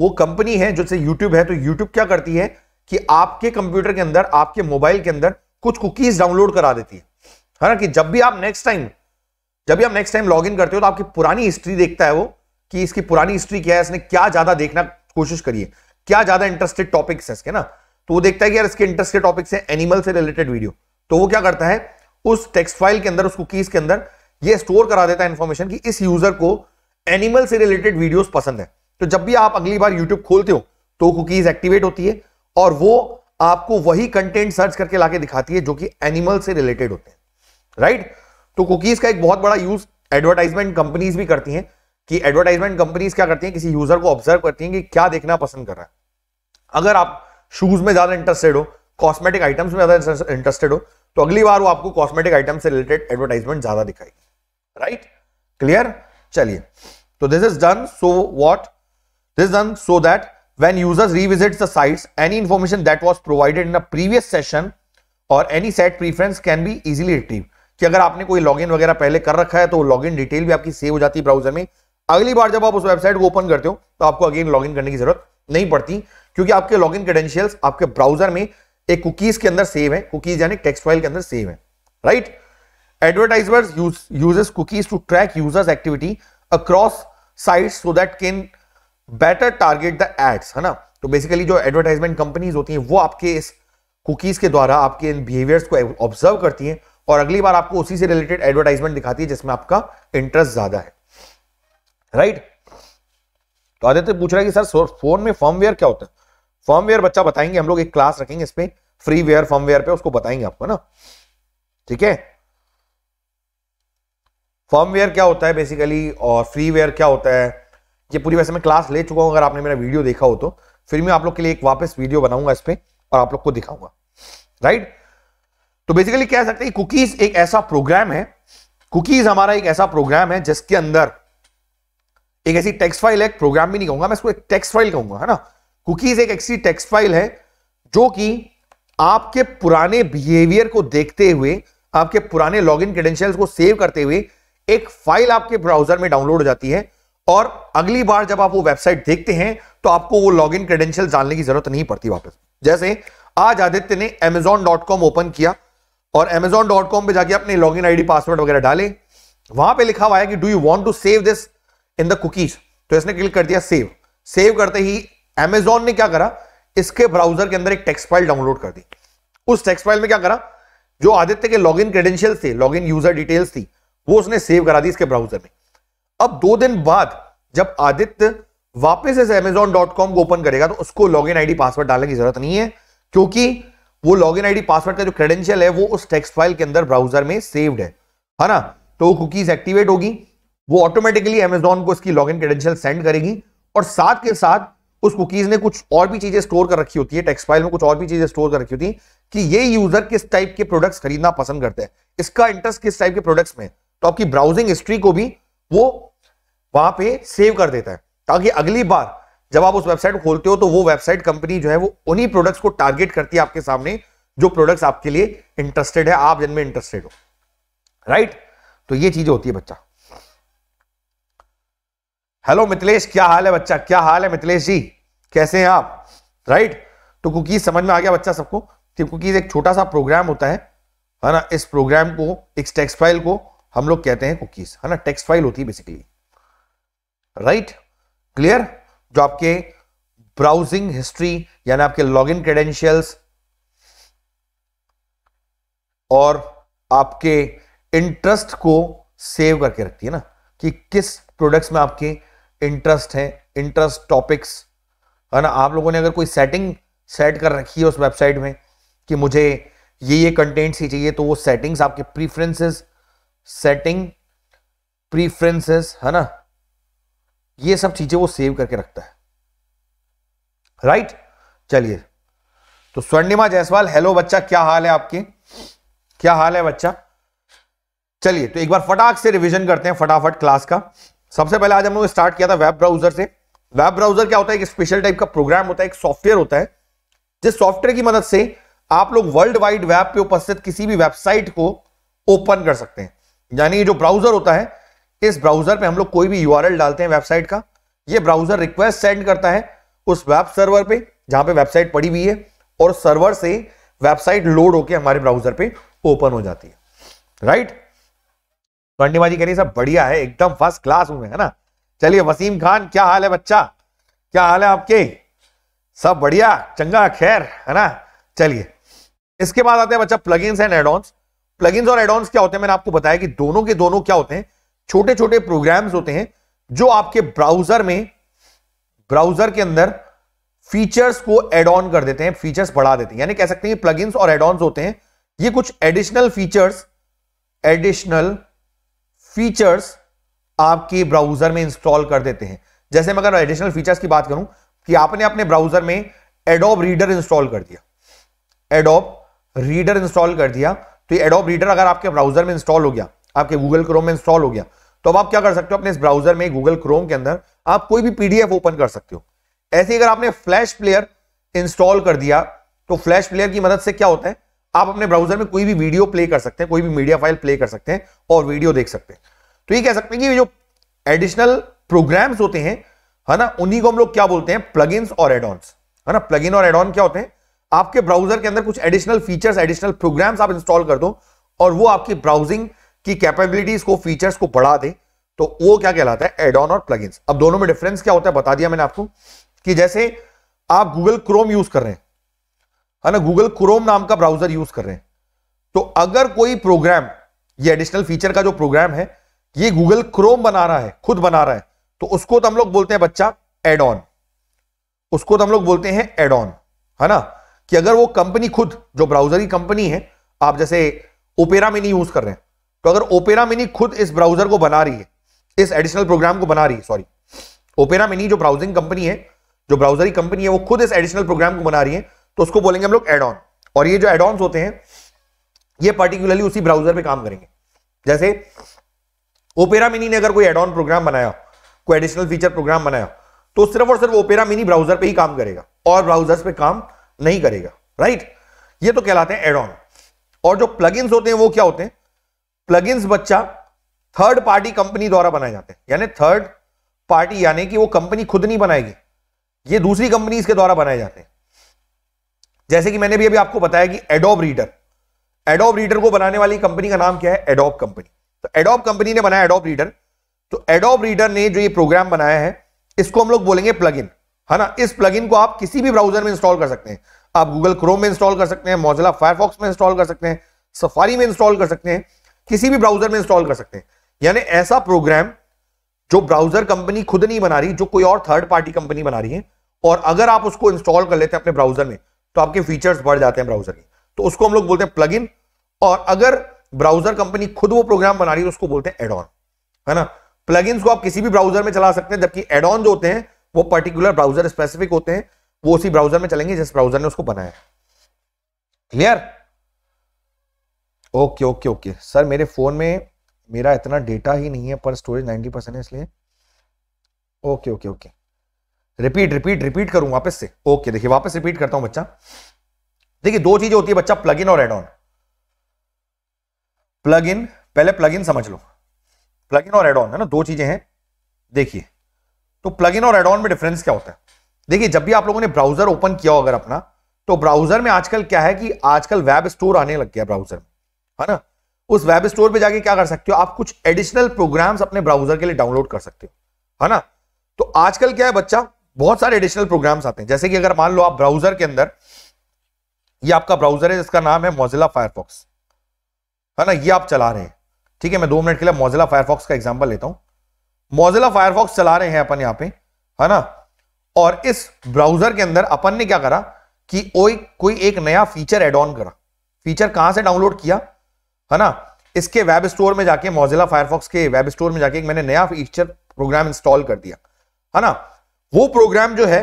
वो कंपनी है जैसे यूट्यूब है तो यूट्यूब क्या करती है कि आपके कंप्यूटर के अंदर आपके मोबाइल के अंदर कुछ कुकीज डाउनलोड करा देती है है हाँ ना कि जब भी आप नेक्स्ट टाइम जब भी आप नेक्स्ट टाइम लॉग करते हो तो आपकी पुरानी हिस्ट्री देखता है वो कि इसकी पुरानी हिस्ट्री क्या है इसने क्या ज्यादा देखना कोशिश करी है क्या ज्यादा इंटरेस्टेड टॉपिक्स है इसके ना तो वो देखता है कि यार इसके इंटरेस्टेड टॉपिक्स है एनिमल से रिलेटेड वीडियो तो वो क्या करता है उस टेक्स्ट फाइल के अंदर उस कुकीज के अंदर ये स्टोर करा देता है इन्फॉर्मेशन कि इस यूजर को एनिमल से रिलेटेड वीडियोस पसंद है तो जब भी आप अगली बार यूट्यूब खोलते हो तो कुकीज एक्टिवेट होती है और वो आपको वही कंटेंट सर्च करके लाके दिखाती है जो कि एनिमल से रिलेटेड होते हैं राइट तो कुकीज का एक बहुत बड़ा यूज एडवर्टाइजमेंट कंपनीज भी करती हैं कि एडवर्टाइजमेंट कंपनीज क्या करती हैं किसी यूजर को ऑब्जर्व करती हैं कि क्या देखना पसंद कर रहा है अगर आप शूज में ज्यादा इंटरेस्टेड हो कॉस्मेटिक आइटम्स में ज्यादा इंटरेस्टेड हो तो अगली बार वो आपको कॉस्मेटिक आइटम से रिलेटेड एडवर्टाइजमेंट ज्यादा दिखाएगी राइट क्लियर चलिए तो this is done so what this done so that when users revisit the site any information that was provided in a previous session or any set preference can be easily कि अगर आपने कोई login वगैरह पहले कर रखा है तो लॉगिन डिटेल भी आपकी सेव हो जाती है ब्राउजर में अगली बार जब आप उस वेबसाइट को ओपन करते हो तो आपको अगेन लॉगिन करने की जरूरत नहीं पड़ती क्योंकि आपके लॉगिन क्रेडेंशियल्स आपके ब्राउजर में एक कुकीज के अंदर सेव है कुकीज यानी टेक्स्ट फाइल के अंदर सेव है right right? Advertisers use uses cookies to track users' activity across sites so that can better target the है ना? तो बेसिकली जो एडवर्टाइजमेंट कंपनीज होती हैं वो आपके इस कुकीज के द्वारा आपके इन बिहेवियर्स को ऑब्जर्व करती हैं और अगली बार आपको उसी से रिलेटेड एडवर्टाइजमेंट दिखाती है जिसमें आपका इंटरेस्ट ज्यादा है राइट right? तो आदित्य पूछ रहा है कि सर फोन में फॉर्मवेयर क्या होता है फर्मवेयर बच्चा बताएंगे हम लोग एक क्लास रखेंगे इस पर फ्रीवेयर फर्मवेयर पे उसको बताएंगे आपको ना ठीक है फर्मवेयर क्या होता है बेसिकली और फ्रीवेयर क्या होता है ये पूरी वैसे मैं क्लास ले चुका हूँ अगर आपने मेरा वीडियो देखा हो तो फिर मैं आप लोग के लिए एक वापस वीडियो बनाऊंगा इस पर और आप लोग को दिखाऊंगा राइट तो बेसिकली कह सकते हैं कुकीज एक ऐसा प्रोग्राम है कुकीज हमारा एक ऐसा प्रोग्राम है जिसके अंदर एक ऐसी टेक्स्ट फाइल है प्रोग्राम भी नहीं कहूंगा मैं इसको एक टेक्स्ट फाइल कहूंगा है ना कुकीज एक ऐसी टेक्स्ट फाइल है जो कि आपके पुराने बिहेवियर को देखते हुए आपके पुराने लॉगिन क्रेडेंशियल्स को सेव करते हुए एक फाइल आपके ब्राउजर में डाउनलोड हो जाती है और अगली बार जब आप वो वेबसाइट देखते हैं तो आपको वो लॉग इन क्रेडेंशियल जानने की जरूरत नहीं पड़ती वापस जैसे आज आदित्य ने एमेजॉन डॉट कॉम ओपन किया और एमेजॉन डॉट कॉम पर जाके अपने लॉग इन आई पासवर्ड वगैरह डाले वहां पर लिखा हुआ है कि do you want to save this in the cookies तो इसने क्लिक कर दिया सेव सेव करते ही एमेजॉन ने क्या करा इसके ब्राउजर के अंदर एक टेक्स्ट फाइल डाउनलोड कर दी उस टेक्स्ट फाइल में क्या करा जो आदित्य के लॉगिन क्रेडेंशियल थे लॉगिन यूजर डिटेल्स थी वो उसने सेव करा दी इसके ब्राउजर में अब दो दिन बाद जब आदित्य वापस इस एमेजॉन डॉट कॉम को ओपन करेगा तो उसको लॉग इन पासवर्ड डालने की जरूरत नहीं है क्योंकि वो लॉग इन आईडी पासवर्ड का जो क्रेडेंशियल है वो उस टेक्स फाइल के अंदर ब्राउजर में सेव्ड है है ना तो कुकीज एक्टिवेट होगी वो ऑटोमेटिकली एमेजॉन को इसकी लॉग इन क्रेडेंशियल सेंड करेगी और साथ के साथ उस कुकीज ने कुछ और भी चीजें स्टोर कर रखी होती है टेक्स फाइल में कुछ और भी चीजें स्टोर कर रखी होती है कि ये यूजर किस टाइप के प्रोडक्ट्स खरीदना पसंद करते हैं इसका इंटरेस्ट किस टाइप के प्रोडक्ट्स में तो आपकी ब्राउजिंग हिस्ट्री को भी वो वहां पे सेव कर देता है ताकि अगली बार जब आप उस वेबसाइट को खोलते हो तो वो वेबसाइट कंपनी जो है वो उन्हीं प्रोडक्ट्स को टारगेट करती है आपके सामने जो प्रोडक्ट्स आपके लिए इंटरेस्टेड है आप जिनमें इंटरेस्टेड हो राइट तो ये चीज होती है बच्चा हेलो मिथिलेश क्या हाल है बच्चा क्या हाल है मिथिलेश जी कैसे हैं आप राइट right? तो कुकीज समझ में आ गया बच्चा सबको कुकीज एक छोटा सा प्रोग्राम होता है है ना इस प्रोग्राम को एक टेक्स्ट फाइल को हम लोग कहते हैं कुकीज है ना टेक्स्ट फाइल होती है बेसिकली राइट क्लियर जो आपके ब्राउजिंग हिस्ट्री यानी आपके लॉग इन क्रेडेंशियल्स और आपके इंटरेस्ट को सेव करके रखती है ना कि किस प्रोडक्ट्स में आपके इंटरेस्ट हैं इंटरेस्ट टॉपिक्स है ना आप लोगों ने अगर कोई सेटिंग सेट कर रखी है उस वेबसाइट में कि मुझे ये ये कंटेंट्स ही चाहिए तो वो सेटिंग्स आपके प्रीफ्रेंसेस सेटिंग प्रीफ्रेंसेस है ना ये सब चीजें वो सेव करके रखता है राइट चलिए तो स्वर्णिमा जायसवाल हेलो बच्चा क्या हाल है आपके क्या हाल है बच्चा चलिए तो एक बार फटाक से रिवीजन करते हैं फटाफट क्लास का सबसे पहले आज हम लोग स्टार्ट किया था वेब ब्राउजर से वेब ब्राउजर क्या होता है एक स्पेशल टाइप का प्रोग्राम होता है एक सॉफ्टवेयर होता है जिस सॉफ्टवेयर की मदद से आप लोग वर्ल्ड वाइड वेब पे उपस्थित किसी भी वेबसाइट को ओपन कर सकते हैं यानी जो ब्राउजर होता है इस ब्राउजर पे हम लोग कोई भी यूआरएल डालते हैं वेबसाइट का ये ब्राउजर रिक्वेस्ट सेंड करता है उस वेब सर्वर पे जहां पे वेबसाइट पड़ी हुई है और सर्वर से वेबसाइट लोड होकर हमारे ब्राउजर पे ओपन हो जाती है राइट पंडिमा जी कह रही सब बढ़िया है एकदम फर्स्ट क्लास हुए है ना चलिए वसीम खान क्या हाल है बच्चा क्या हाल है आपके सब बढ़िया चंगा खैर है ना चलिए इसके बाद आते हैं बच्चा प्लगइन्स एंड एडॉन्स प्लगइन्स और एडॉन्स क्या होते हैं मैंने आपको बताया कि दोनों के दोनों क्या होते हैं छोटे छोटे प्रोग्राम्स होते हैं जो आपके ब्राउजर में ब्राउजर के अंदर फीचर्स को एड ऑन कर देते हैं फीचर्स बढ़ा देते हैं यानी कह सकते हैं प्लगइन्स और एडॉन्स होते हैं ये कुछ एडिशनल फीचर्स एडिशनल फीचर्स आपके ब्राउजर में इंस्टॉल कर देते हैं जैसे मैं अगर एडिशनल फीचर्स की बात करूं कि आपने अपने ब्राउजर में एडोब रीडर इंस्टॉल कर दिया एडोब रीडर इंस्टॉल कर दिया तो ये एडोब रीडर अगर आपके ब्राउजर में इंस्टॉल हो गया आपके गूगल क्रोम में इंस्टॉल हो गया तो अब आप क्या कर सकते हो अपने इस ब्राउजर में गूगल क्रोम के अंदर आप कोई भी पीडीएफ ओपन कर सकते हो ऐसे अगर आपने फ्लैश प्लेयर इंस्टॉल कर दिया तो फ्लैश प्लेयर की मदद से क्या होता है आप अपने ब्राउजर में कोई भी वीडियो प्ले कर सकते हैं कोई भी मीडिया फाइल प्ले कर सकते हैं और वीडियो देख सकते हैं तो ये कह सकते हैं कि जो एडिशनल प्रोग्राम्स होते हैं है ना उन्हीं को हम लोग क्या बोलते हैं प्लगइन्स और एडॉन्स है ना प्लगइन और एडॉन क्या होते हैं आपके ब्राउजर के अंदर कुछ एडिशनल फीचर्स एडिशनल प्रोग्राम्स आप इंस्टॉल कर दो और वो आपकी ब्राउजिंग की कैपेबिलिटीज को फीचर्स को बढ़ा दे तो वो क्या कहलाता है एड ऑन और प्लग अब दोनों में डिफरेंस क्या होता है बता दिया मैंने आपको कि जैसे आप गूगल क्रोम यूज कर रहे हैं है ना गूगल क्रोम नाम का ब्राउजर यूज कर रहे हैं तो अगर कोई प्रोग्राम ये एडिशनल फीचर का जो प्रोग्राम है ये गूगल क्रोम बना रहा है खुद बना रहा है तो उसको तो हम लोग बोलते हैं बच्चा एड ऑन उसको तो हम लोग बोलते हैं एड ऑन है ना कि अगर वो कंपनी खुद जो ब्राउजर की कंपनी है आप जैसे ओपेरा मिनी यूज कर रहे हैं तो अगर ओपेरा मिनी खुद इस ब्राउजर को बना रही है इस एडिशनल प्रोग्राम को बना रही है सॉरी ओपेरा मिनी जो ब्राउजिंग कंपनी है जो ब्राउजर कंपनी है वो खुद इस एडिशनल प्रोग्राम को बना रही है तो उसको बोलेंगे हम लोग एड ऑन और ये जो एड ऑन होते हैं ये पर्टिकुलरली उसी ब्राउजर पे काम करेंगे जैसे ओपेरा मिनी ने अगर कोई एड ऑन प्रोग्राम बनाया कोई एडिशनल फीचर प्रोग्राम बनाया तो सिर्फ और सिर्फ ओपेरा मिनी ब्राउजर पे ही काम करेगा और ब्राउजर्स पे काम नहीं करेगा राइट ये तो कहलाते हैं एडॉन और जो प्लगइन्स होते हैं वो क्या होते हैं प्लगइन्स बच्चा थर्ड पार्टी कंपनी द्वारा बनाए जाते हैं यानी थर्ड पार्टी यानी कि वो कंपनी खुद नहीं बनाएगी ये दूसरी कंपनी के द्वारा बनाए जाते हैं जैसे कि मैंने भी अभी आपको बताया कि एडोब रीडर एडोब रीडर को बनाने वाली कंपनी का नाम क्या है एडोब कंपनी तो एडोब कंपनी ने बनाया एडोब रीडर तो एडोब रीडर ने जो ये प्रोग्राम बनाया है इसको हम लोग बोलेंगे इन है ना इस प्लगइन को आप किसी भी ब्राउजर में इंस्टॉल कर सकते हैं आप गूगल क्रोम में इंस्टॉल कर सकते हैं मोजिला फायरफॉक्स में इंस्टॉल कर सकते हैं सफारी में इंस्टॉल कर सकते हैं किसी भी ब्राउजर में इंस्टॉल कर सकते हैं यानी ऐसा प्रोग्राम जो ब्राउजर कंपनी खुद नहीं बना रही जो कोई और थर्ड पार्टी कंपनी बना रही है और अगर आप उसको इंस्टॉल कर लेते हैं अपने ब्राउजर में तो आपके फीचर्स बढ़ जाते हैं ब्राउजर के तो उसको हम लोग बोलते हैं प्लग और अगर ब्राउजर कंपनी खुद वो प्रोग्राम बना रही है उसको बोलते हैं एडॉन है ना प्लगइन्स को आप किसी भी ब्राउजर में चला सकते हैं जबकि एडॉन जो होते हैं वो पर्टिकुलर ब्राउजर स्पेसिफिक होते हैं वो उसी ब्राउजर में चलेंगे जिस ब्राउजर ने उसको बनाया clear okay okay okay sir मेरे फोन में मेरा इतना डेटा ही नहीं है पर स्टोरेज नाइनटी परसेंट है इसलिए okay okay okay repeat repeat repeat करूं वापस से ओके देखिए वापस रिपीट करता हूं बच्चा देखिए दो चीजें होती है बच्चा प्लग इन और एड ऑन प्लग इन पहले प्लग इन समझ लो प्लग इन और एड ऑन है ना दो चीजें हैं देखिए तो प्लग इन और एड ऑन में डिफरेंस क्या होता है देखिए जब भी आप लोगों ने ब्राउजर ओपन किया हो अगर अपना तो ब्राउजर में आजकल क्या है कि आजकल वेब स्टोर आने लग गया ब्राउजर में है ना उस वेब स्टोर पे जाके क्या कर सकते हो आप कुछ एडिशनल प्रोग्राम्स अपने ब्राउजर के लिए डाउनलोड कर सकते हो है ना तो आजकल क्या है बच्चा बहुत सारे एडिशनल प्रोग्राम्स आते हैं जैसे कि अगर मान लो आप ब्राउजर के अंदर ये आपका ब्राउजर है जिसका नाम है मोजिला फायरफॉक्स है ना ये आप चला रहे हैं ठीक है मैं दो मिनट के लिए मोजिला फायरफॉक्स का एग्जाम्पल लेता हूं मोजिला फायरफॉक्स चला रहे हैं अपन यहां पे है ना और इस ब्राउजर के अंदर अपन ने क्या करा कि कोई एक नया फीचर एड ऑन करा फीचर कहां से डाउनलोड किया है ना इसके वेब स्टोर में जाके मोजिला फायरफॉक्स के वेब स्टोर में जाके एक मैंने नया फीचर प्रोग्राम इंस्टॉल कर दिया है ना वो प्रोग्राम जो है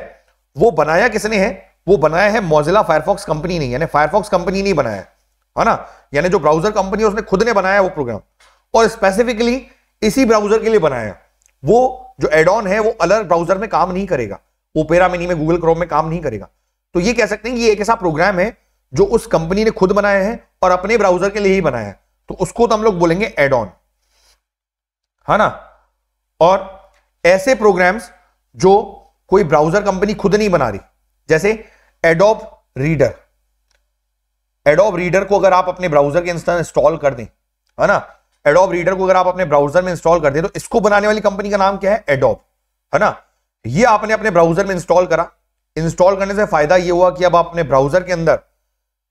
वो बनाया किसने है वो बनाया है मोजिला फायरफॉक्स कंपनी ने यानी फायरफॉक्स कंपनी नहीं बनाया है ना यानी जो ब्राउजर कंपनी है उसने खुद ने बनाया वो प्रोग्राम और स्पेसिफिकली इसी ब्राउजर के लिए बनाया वो जो एडॉन है वो अलग ब्राउजर में काम नहीं करेगा ओपेरा मिनी में गूगल क्रोम में काम नहीं करेगा तो ये कह सकते हैं कि ये एक ऐसा प्रोग्राम है जो उस कंपनी ने खुद बनाया है और अपने ब्राउजर के लिए ही बनाया है तो उसको तो हम लोग बोलेंगे एडॉन है हाँ ना और ऐसे प्रोग्राम्स जो कोई ब्राउजर कंपनी खुद नहीं बना रही जैसे एडोब रीडर एडोब रीडर को अगर आप अपने ब्राउजर के इंस्टॉल कर दें है ना एडोब रीडर को अगर आप अपने ब्राउजर में इंस्टॉल करते हैं तो इसको बनाने वाली कंपनी का नाम क्या है एडोब है ना ये आपने अपने ब्राउजर में इंस्टॉल करा इंस्टॉल करने से फायदा ये हुआ कि अब आप अपने ब्राउजर के अंदर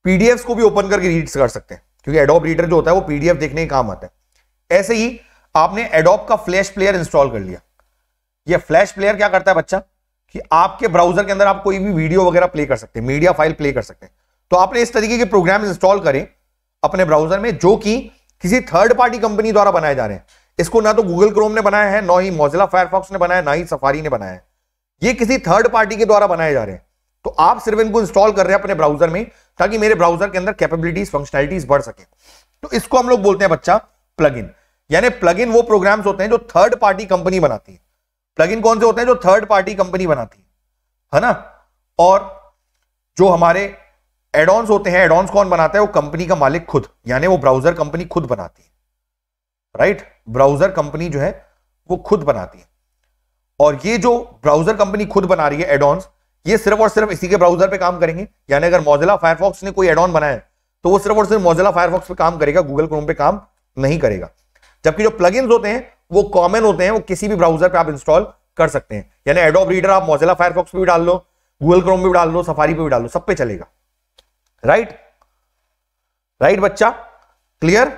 पीडीएफ को भी ओपन करके रीड कर सकते हैं क्योंकि एडोब रीडर जो होता है वो पीडीएफ देखने के काम आता है ऐसे ही आपने एडोब का फ्लैश प्लेयर इंस्टॉल कर लिया ये फ्लैश प्लेयर क्या करता है बच्चा कि आपके ब्राउजर के अंदर आप कोई भी वीडियो वगैरह प्ले कर सकते हैं मीडिया फाइल प्ले कर सकते हैं तो आपने इस तरीके के प्रोग्राम इंस्टॉल करें अपने ब्राउजर में जो कि किसी थर्ड पार्टी कंपनी द्वारा बनाए जा रहे हैं इसको ना तो गूगल क्रोम ने बनाया है ना ही मोजिला फायरफॉक्स ने बनाया ना ही सफारी ने बनाया है ये किसी थर्ड पार्टी के द्वारा बनाए जा रहे हैं तो आप सिर्फ इनको इंस्टॉल कर रहे हैं अपने ब्राउजर में ताकि मेरे ब्राउजर के अंदर कैपेबिलिटीज फंक्शनैलिटीज बढ़ सके तो इसको हम लोग बोलते हैं बच्चा प्लग यानी प्लग वो प्रोग्राम्स होते हैं जो थर्ड पार्टी कंपनी बनाती है प्लग कौन से होते हैं जो थर्ड पार्टी कंपनी बनाती है ना और जो हमारे एडॉन्स होते हैं एडॉन्स कौन बनाता है वो कंपनी का मालिक खुद यानी वो ब्राउजर कंपनी खुद बनाती है राइट ब्राउजर कंपनी जो है वो खुद बनाती है और ये जो ब्राउजर कंपनी खुद बना रही है एडॉन्स ये सिर्फ और सिर्फ इसी के ब्राउजर पे काम करेंगे यानी अगर मोजिला फायरफॉक्स ने कोई एडॉन बनाया तो वो सिर्फ और सिर्फ मोजिला फायरफॉक्स पे काम करेगा गूगल क्रोम पे काम नहीं करेगा जबकि जो प्लग होते हैं वो कॉमन होते हैं वो किसी भी ब्राउजर पे आप इंस्टॉल कर सकते हैं यानी एडोब रीडर आप मोजिला फायरफॉक्स पे भी डाल लो गूगल क्रोम पे भी डाल लो सफारी पे भी डाल लो सब पे चलेगा राइट राइट बच्चा क्लियर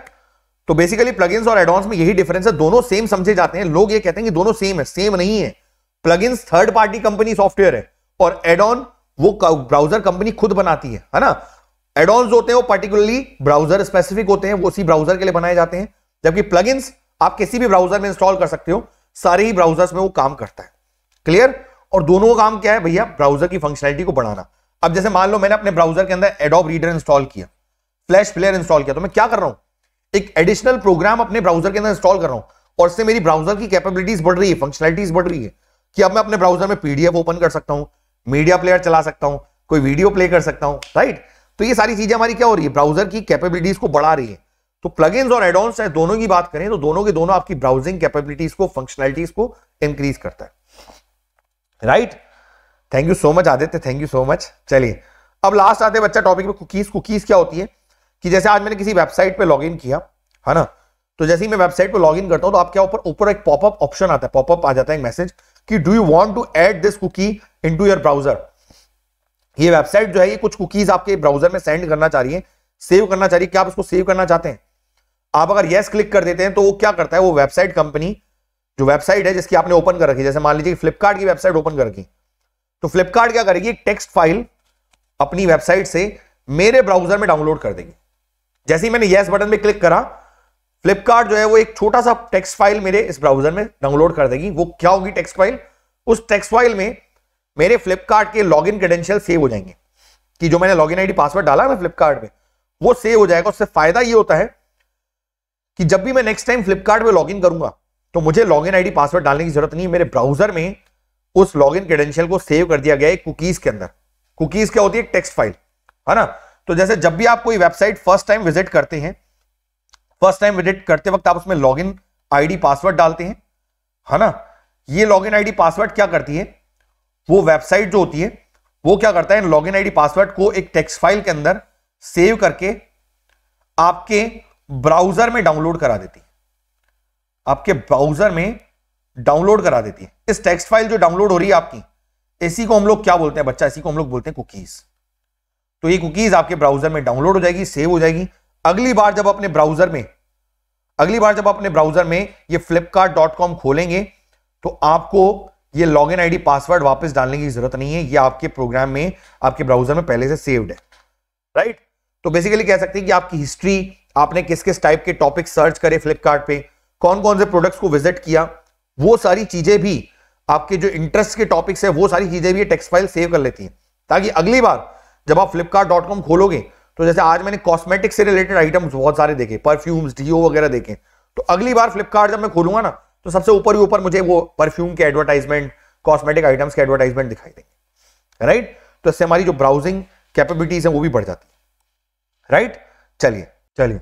तो बेसिकली प्लग और एडॉन्स में यही डिफरेंस है दोनों सेम समझे जाते हैं लोग ये कहते हैं कि दोनों सेम है सेम नहीं है plug third party company software है और एडॉन वो ब्राउजर कंपनी खुद बनाती है है ना एडॉन्स होते हैं वो पर्टिकुलरली ब्राउजर स्पेसिफिक होते हैं वो उसी ब्राउजर के लिए बनाए जाते हैं जबकि प्लग आप किसी भी ब्राउजर में इंस्टॉल कर सकते हो सारे ही ब्राउजर्स में वो काम करता है क्लियर और दोनों काम क्या है भैया ब्राउजर की फंक्शनैलिटी को बढ़ाना अब जैसे मान लो मैंने अपने ब्राउजर के अंदर एडोब रीडर इंस्टॉल किया फ्लैश प्लेयर इंस्टॉल किया तो मैं क्या कर रहा हूं एक एडिशनल प्रोग्राम अपने ब्राउजर के अंदर इंस्टॉल कर रहा हूं और इससे मेरी ब्राउजर की कैपेबिलिटीज बढ़ रही है फंक्शनलिटीज बढ़ रही है कि अब मैं अपने ब्राउजर में पीडीएफ ओपन कर सकता हूं मीडिया प्लेयर चला सकता हूं कोई वीडियो प्ले कर सकता हूँ राइट तो ये सारी चीजें हमारी क्या हो रही है ब्राउजर की कैपेबिलिटीज को बढ़ा रही है तो प्लगइन्स और एडोन्स चाहे दोनों की बात करें तो दोनों के दोनों आपकी ब्राउजिंग कैपेबिलिटीज को फंक्शनैलिटीज को इंक्रीज करता है right right? Thank you so much Aditya thank you so much चलिए अब लास्ट आते बच्चा टॉपिक में कुकीज कुकीज क्या होती है कि जैसे आज मैंने किसी वेबसाइट पे लॉगिन किया है ना तो जैसे ही मैं वेबसाइट पे लॉगिन करता हूँ तो आपके ऊपर ऊपर एक पॉपअप ऑप्शन आता है पॉपअप आ जाता है एक मैसेज कि do you want to add this cookie into your browser ये वेबसाइट जो है ये कुछ कुकीज आपके ब्राउजर में सेंड करना चाह रही है सेव करना चाह रही है क्या आप उसको सेव करना चाहते हैं आप अगर येस क्लिक कर देते हैं तो वो क्या करता है वो वेबसाइट कंपनी जो वेबसाइट है जिसकी आपने ओपन कर रखी जैसे मान लीजिए फ्लिपकार्ट की वेबसाइट ओपन कर रखी तो फ्लिपकार्ट क्या करेगी एक टेक्स्ट फाइल अपनी वेबसाइट से मेरे ब्राउजर में डाउनलोड कर देगी जैसे ही मैंने यस बटन पर क्लिक करा फ्लिपकार्ट जो है वो एक छोटा सा टेक्स्ट फाइल मेरे इस ब्राउजर में डाउनलोड कर देगी वो क्या होगी टेक्स्ट फाइल उस टेक्स्ट फाइल में मेरे फ्लिपकार्ट के लॉग इन क्रेडेंशियल सेव हो जाएंगे कि जो मैंने लॉग इन आई पासवर्ड डाला ना फ्लिपकार्ट में वो सेव हो जाएगा उससे फायदा ये होता है कि जब भी मैं नेक्स्ट टाइम फ्लिपकार्ट में लॉग इन करूंगा तो मुझे लॉग इन आई पासवर्ड डालने की जरूरत नहीं मेरे ब्राउजर में उस लॉग इन क्रेडेंशियल को सेव कर दिया गया है कुकीज के अंदर कुकीज क्या होती है टेक्स्ट फाइल है ना तो जैसे जब भी आप कोई वेबसाइट फर्स्ट टाइम विजिट करते हैं फर्स्ट टाइम विजिट करते वक्त आप उसमें लॉग इन आईडी पासवर्ड डालते हैं है ना ये लॉग इन आईडी पासवर्ड क्या करती है वो वेबसाइट जो होती है वो क्या करता है लॉग इन आईडी पासवर्ड को एक टेक्स्ट फाइल के अंदर सेव करके आपके ब्राउजर में डाउनलोड करा देती है आपके ब्राउजर में डाउनलोड करा देती है इस टेक्स्ट फाइल जो डाउनलोड हो रही है आपकी इसी को हम लोग क्या बोलते हैं बच्चा इसी को हम लोग बोलते हैं कुकीज तो ये कुकीज आपके ब्राउजर में डाउनलोड हो जाएगी सेव हो जाएगी अगली बार जब अपने ब्राउजर में अगली बार जब अपने ब्राउजर में ये फ्लिपकार्ट खोलेंगे तो आपको ये लॉगिन आईडी पासवर्ड वापस डालने की जरूरत नहीं है ये आपके प्रोग्राम में आपके ब्राउजर में पहले से सेव्ड है राइट तो बेसिकली कह सकते हैं कि आपकी हिस्ट्री आपने किस किस टाइप के टॉपिक सर्च करे फ्लिपकार्ट पे कौन कौन से प्रोडक्ट्स को विजिट किया वो सारी चीजें भी आपके जो इंटरेस्ट के टॉपिक्स है वो सारी चीजें भी टेक्स्ट फाइल सेव कर लेती हैं ताकि अगली बार जब आप फ्लिपकार्ट खोलोगे तो जैसे आज मैंने कॉस्मेटिक से रिलेटेड आइटम्स बहुत सारे देखे परफ्यूम्स डीओ वगैरह देखे तो अगली बार फ्लिपकार्ट जब मैं खोलूंगा ना तो सबसे ऊपर ही ऊपर मुझे वो परफ्यूम के एडवर्टाइजमेंट कॉस्मेटिक आइटम्स के एडवर्टाइजमेंट दिखाई देंगे राइट तो इससे हमारी जो ब्राउजिंग कैपेबिलिटीज है वो भी बढ़ जाती है राइट चलिए चलिए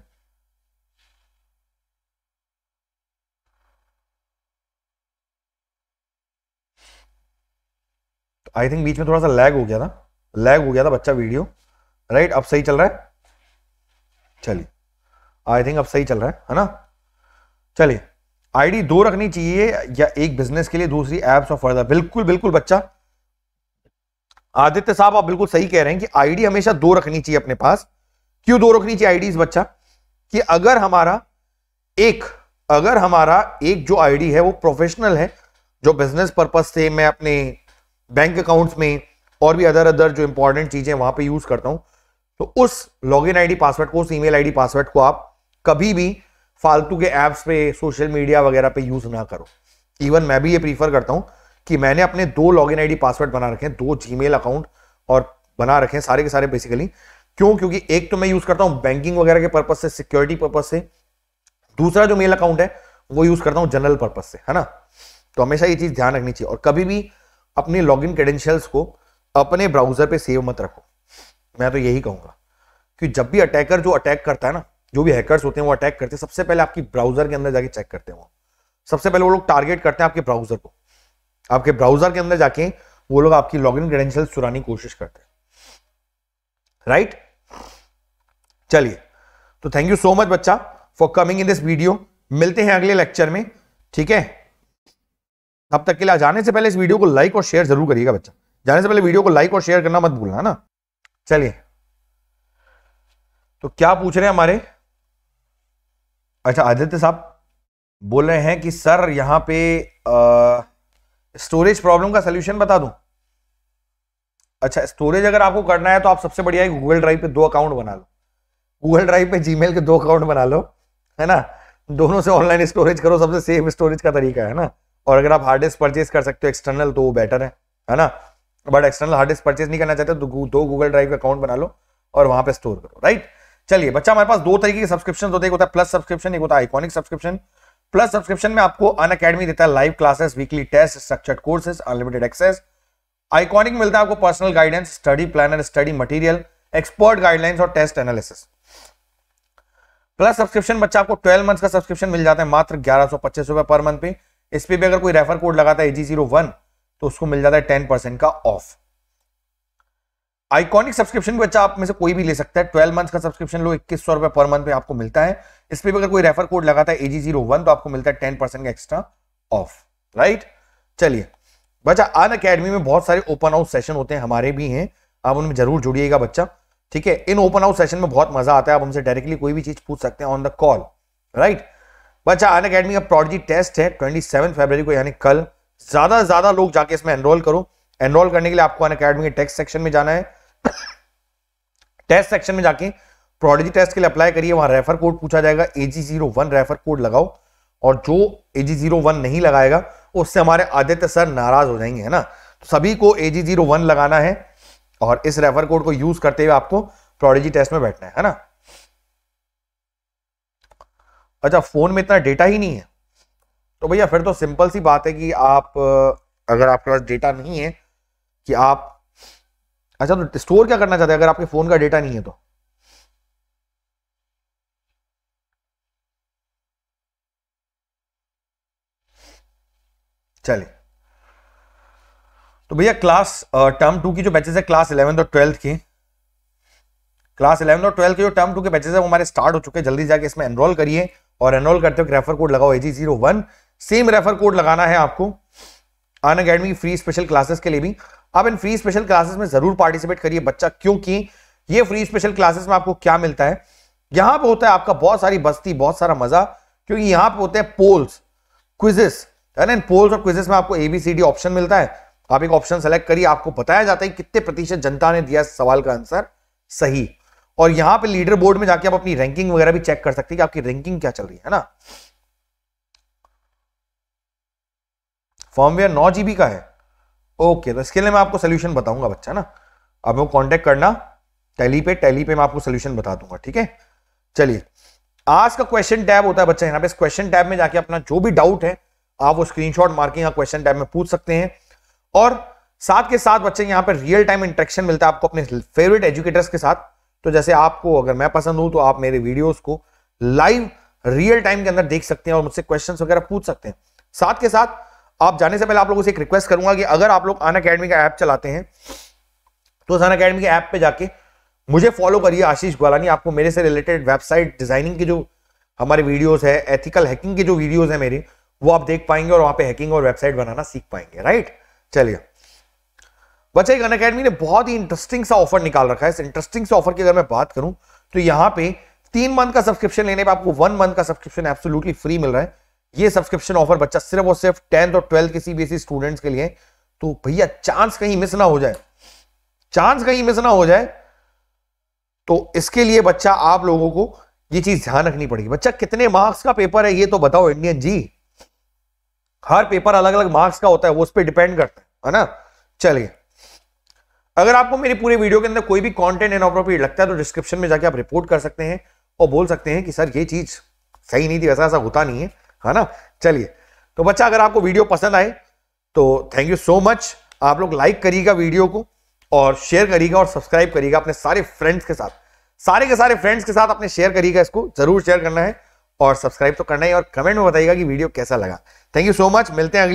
आई थिंक बीच में थोड़ा सा लैग हो गया था लैग हो गया था बच्चा वीडियो राइट अब सही चल रहा है चलिए आई थिंक अब सही चल रहा है है ना चलिए आईडी दो रखनी चाहिए या एक बिजनेस के लिए दूसरी एप्स और फर्दर बिल्कुल बिल्कुल बच्चा आदित्य साहब आप बिल्कुल सही कह रहे हैं कि आईडी हमेशा दो रखनी चाहिए अपने पास क्यों दो रखनी चाहिए आईडी बच्चा कि अगर हमारा एक अगर हमारा एक जो आईडी है वो प्रोफेशनल है जो बिजनेस पर्पज से मैं अपने बैंक अकाउंट्स में और भी अदर अदर जो इंपॉर्टेंट चीजें वहां पे यूज करता हूं तो उस लॉग इन आईडी पासवर्ड को उस ई मेल पासवर्ड को आप कभी भी फालतू के ऐप्स पे सोशल मीडिया वगैरह पे यूज ना करो इवन मैं भी ये प्रीफर करता हूं कि मैंने अपने दो लॉग इन आई पासवर्ड बना रखे हैं दो जी अकाउंट और बना रखे हैं सारे के सारे बेसिकली क्यों क्योंकि एक तो मैं यूज करता हूँ बैंकिंग वगैरह के पर्पज से सिक्योरिटी पर्पज से दूसरा जो मेल अकाउंट है वो यूज करता हूँ जनरल पर्पज से है ना तो हमेशा ये चीज ध्यान रखनी चाहिए और कभी भी अपने लॉगिन क्रेडेंशियल्स को अपने ब्राउजर पे सेव मत रखो मैं तो यही कहूंगा कि जब भी अटैकर जो अटैक करता है ना जो भी हैकर्स होते हैं वो अटैक करते हैं सबसे पहले आपकी ब्राउजर के अंदर जाके चेक करते हैं वो सबसे पहले वो लोग टारगेट करते हैं आपके ब्राउजर को आपके ब्राउजर के अंदर जाके वो लोग आपकी लॉग इन क्रेडेंशियल चुराने की कोशिश करते हैं राइट चलिए तो थैंक यू सो मच बच्चा for coming in this video मिलते हैं अगले लेक्चर में ठीक है तब तक के लिए जाने से पहले इस वीडियो को लाइक और शेयर जरूर करिएगा बच्चा जाने से पहले वीडियो को लाइक और शेयर करना मत भूलना है ना चलिए तो क्या पूछ रहे हैं हमारे अच्छा आदित्य साहब बोल रहे हैं कि सर यहाँ पे आ, स्टोरेज प्रॉब्लम का सोल्यूशन बता दूं अच्छा स्टोरेज अगर आपको करना है तो आप सबसे बढ़िया है गूगल ड्राइव पे दो अकाउंट बना लो गूगल ड्राइव पे जीमेल के दो अकाउंट बना लो है ना दोनों से ऑनलाइन स्टोरेज करो सबसे सेफ स्टोरेज का तरीका है ना और अगर आप हार्ड डिस्क परचेज कर सकते हो एक्सटर्नल तो वो बेटर है है ना but external hard disk purchase नहीं करना चाहते तो दो गूगल ड्राइव का अकाउंट बना लो और वहां पर स्टोर करो राइट चलिए बच्चा हमारे पास दो तरीके के सब्सक्रिप्शन होते हैं होता है प्लस सब्सक्रिप्शन एक होता है आइकॉनिक सब्सक्रिप्शन प्लस सब्सक्रिप्शन में आपको अन अकेडमी देता है live classes weekly test structured courses unlimited access iconic मिलता है आपको personal guidance study planner study material expert guidelines और टेस्ट एनालिसिस प्लस सब्सक्रिप्शन बच्चा आपको 12 मंथ्स का सब्सक्रिप्शन मिल जाता है मात्र ग्यारह सौ पच्चीस रुपए पर मंथ पे इस पर भी अगर कोई रेफर कोड लगाता है जी तो उसको मिल जाता है टेन परसेंट का ऑफ आइकॉनिक सब्सक्रिप्शन बच्चा आप में से कोई भी ले सकता है ट्वेल्व मंथ का सब्सक्रिप्शन लो इक्कीस सौ रुपए पर मंथ में आपको मिलता है इस पर अगर कोई रेफर कोड लगाता है एजी जीरो वन तो आपको मिलता है टेन परसेंट का एक्स्ट्रा ऑफ राइट चलिए बच्चा अन अकेडमी में बहुत सारे ओपन हाउस सेशन होते हैं हमारे भी हैं आप उनमें जरूर जुड़िएगा बच्चा ठीक है इन ओपन हाउस सेशन में बहुत मजा आता है आप उनसे डायरेक्टली कोई भी चीज पूछ सकते हैं ऑन द कॉल राइट बच्चा अन अकेडमी का प्रॉडजी टेस्ट है ट्वेंटी सेवन फेबररी को यानी कल ज़्यादा से ज़्यादा लोग जाके इसमें एनरोल करो एनरोल करने के लिए आपको अन अकेडमी के टेक्स्ट सेक्शन में जाना है टेस्ट सेक्शन में जाके प्रोडजी टेस्ट के लिए अप्लाई करिए वहां रेफर कोड पूछा जाएगा A G zero one refer code लगाओ और जो ए जी जीरो वन नहीं लगाएगा उससे हमारे आदित्य सर नाराज हो जाएंगे है ना तो सभी को ए जी जीरो वन लगाना है और इस रेफर कोड को यूज करते हुए आपको प्रोडजी टेस्ट में बैठना है ना अच्छा फ़ोन में इतना डेटा ही नहीं है तो भैया फिर तो सिंपल सी बात है कि आप अगर आपके पास डेटा नहीं है कि आप अच्छा तो स्टोर क्या करना चाहते हैं अगर आपके फ़ोन का डेटा नहीं है तो चलिए तो भैया क्लास टर्म टू की जो बैचेज है क्लास इलेवेंथ और ट्वेल्थ की क्लास इलेवेंथ और ट्वेल्थ के जो टर्म टू के बैचेज है वो हमारे स्टार्ट हो चुके हैं जल्दी जाके इसमें एनरोल करिए और एनरोल करते वक्त रेफर कोड लगाओ AG zero one same refer code लगाना है आपको Unacademy free special classes के लिए भी आप इन फ्री स्पेशल क्लासेस में जरूर पार्टिसिपेट करिए बच्चा क्योंकि ये फ्री स्पेशल क्लासेस में आपको क्या मिलता है यहां पे होता है आपका बहुत सारी बस्ती बहुत सारा मजा क्योंकि यहां पे होते हैं पोल्स क्विजेस है ना पोल्स और क्विजेस में आपको एबीसीडी ऑप्शन मिलता है आप एक ऑप्शन सेलेक्ट करिए आपको बताया जाता है कितने प्रतिशत जनता ने दिया सवाल का आंसर सही और यहां पे लीडर बोर्ड में जाके आप अपनी रैंकिंग वगैरह भी चेक कर सकते हैं कि आपकी रैंकिंग क्या चल रही है ना फॉर्मवेयर नौ जीबी का है ओके तो इसके लिए मैं आपको सोल्यूशन बताऊंगा बच्चा ना आप वो कॉन्टेक्ट करना टैली पे टैली पे मैं आपको सोल्यूशन बता दूंगा ठीक है चलिए आज का क्वेश्चन टैब होता है बच्चा यहाँ पे इस क्वेश्चन टैब में जाके अपना जो भी डाउट है आप वो स्क्रीनशॉट मार के यहाँ क्वेश्चन टैब में पूछ सकते हैं और साथ के साथ बच्चे यहाँ पे रियल टाइम इंटरेक्शन मिलता है आपको अपने फेवरेट एजुकेटर्स के साथ तो जैसे आपको अगर मैं पसंद हूं तो आप मेरे वीडियोस को लाइव रियल टाइम के अंदर देख सकते हैं और मुझसे क्वेश्चंस वगैरह पूछ सकते हैं साथ के साथ आप जाने से पहले आप लोगों से एक रिक्वेस्ट करूंगा कि अगर आप लोग अन अकेडमी का ऐप चलाते हैं तो अन अकेडमी के ऐप पे जाके मुझे फॉलो करिए आशीष ग्वालानी आपको मेरे से रिलेटेड वेबसाइट डिजाइनिंग के जो हमारे वीडियोज है एथिकल हैकिंग के जो वीडियोज है मेरे वो आप देख पाएंगे और वहां पे हैकिंग और वेबसाइट बनाना सीख पाएंगे राइट चलिए बच्चा एक अकेडमी ने बहुत ही इंटरेस्टिंग सा ऑफर निकाल रखा है इस इंटरेस्टिंग से ऑफर की अगर मैं बात करूं तो यहाँ पे तीन मंथ का सब्सक्रिप्शन लेने पे आपको वन मंथ का सब्सक्रिप्शन एब्सोल्युटली फ्री मिल रहा है ये सब्सक्रिप्शन ऑफर बच्चा सिर्फ और सिर्फ टेंथ और ट्वेल्थ के सीबीएसई स्टूडेंट्स के लिए तो भैया चांस कहीं मिस ना हो जाए चांस कहीं मिस ना हो जाए तो इसके लिए बच्चा आप लोगों को ये चीज ध्यान रखनी पड़ेगी बच्चा कितने मार्क्स का पेपर है ये तो बताओ इंडियन जी हर पेपर अलग अलग मार्क्स का होता है वो उस पर डिपेंड करता है ना चलिए अगर आपको मेरी पूरे वीडियो के अंदर कोई भी कंटेंट इनअप्रोप्रिएट लगता है तो डिस्क्रिप्शन में जाके आप रिपोर्ट कर सकते हैं और बोल सकते हैं कि सर ये चीज सही नहीं थी वैसा ऐसा होता नहीं है है ना चलिए तो बच्चा अगर आपको वीडियो पसंद आए तो थैंक यू सो मच आप लोग लाइक करिएगा वीडियो को और शेयर करिएगा और सब्सक्राइब करिएगा अपने सारे फ्रेंड्स के साथ सारे के सारे फ्रेंड्स के साथ अपने शेयर करिएगा इसको जरूर शेयर करना है और सब्सक्राइब तो करना ही और कमेंट में बताइएगा कि वीडियो कैसा लगा थैंक यू सो मच मिलते हैं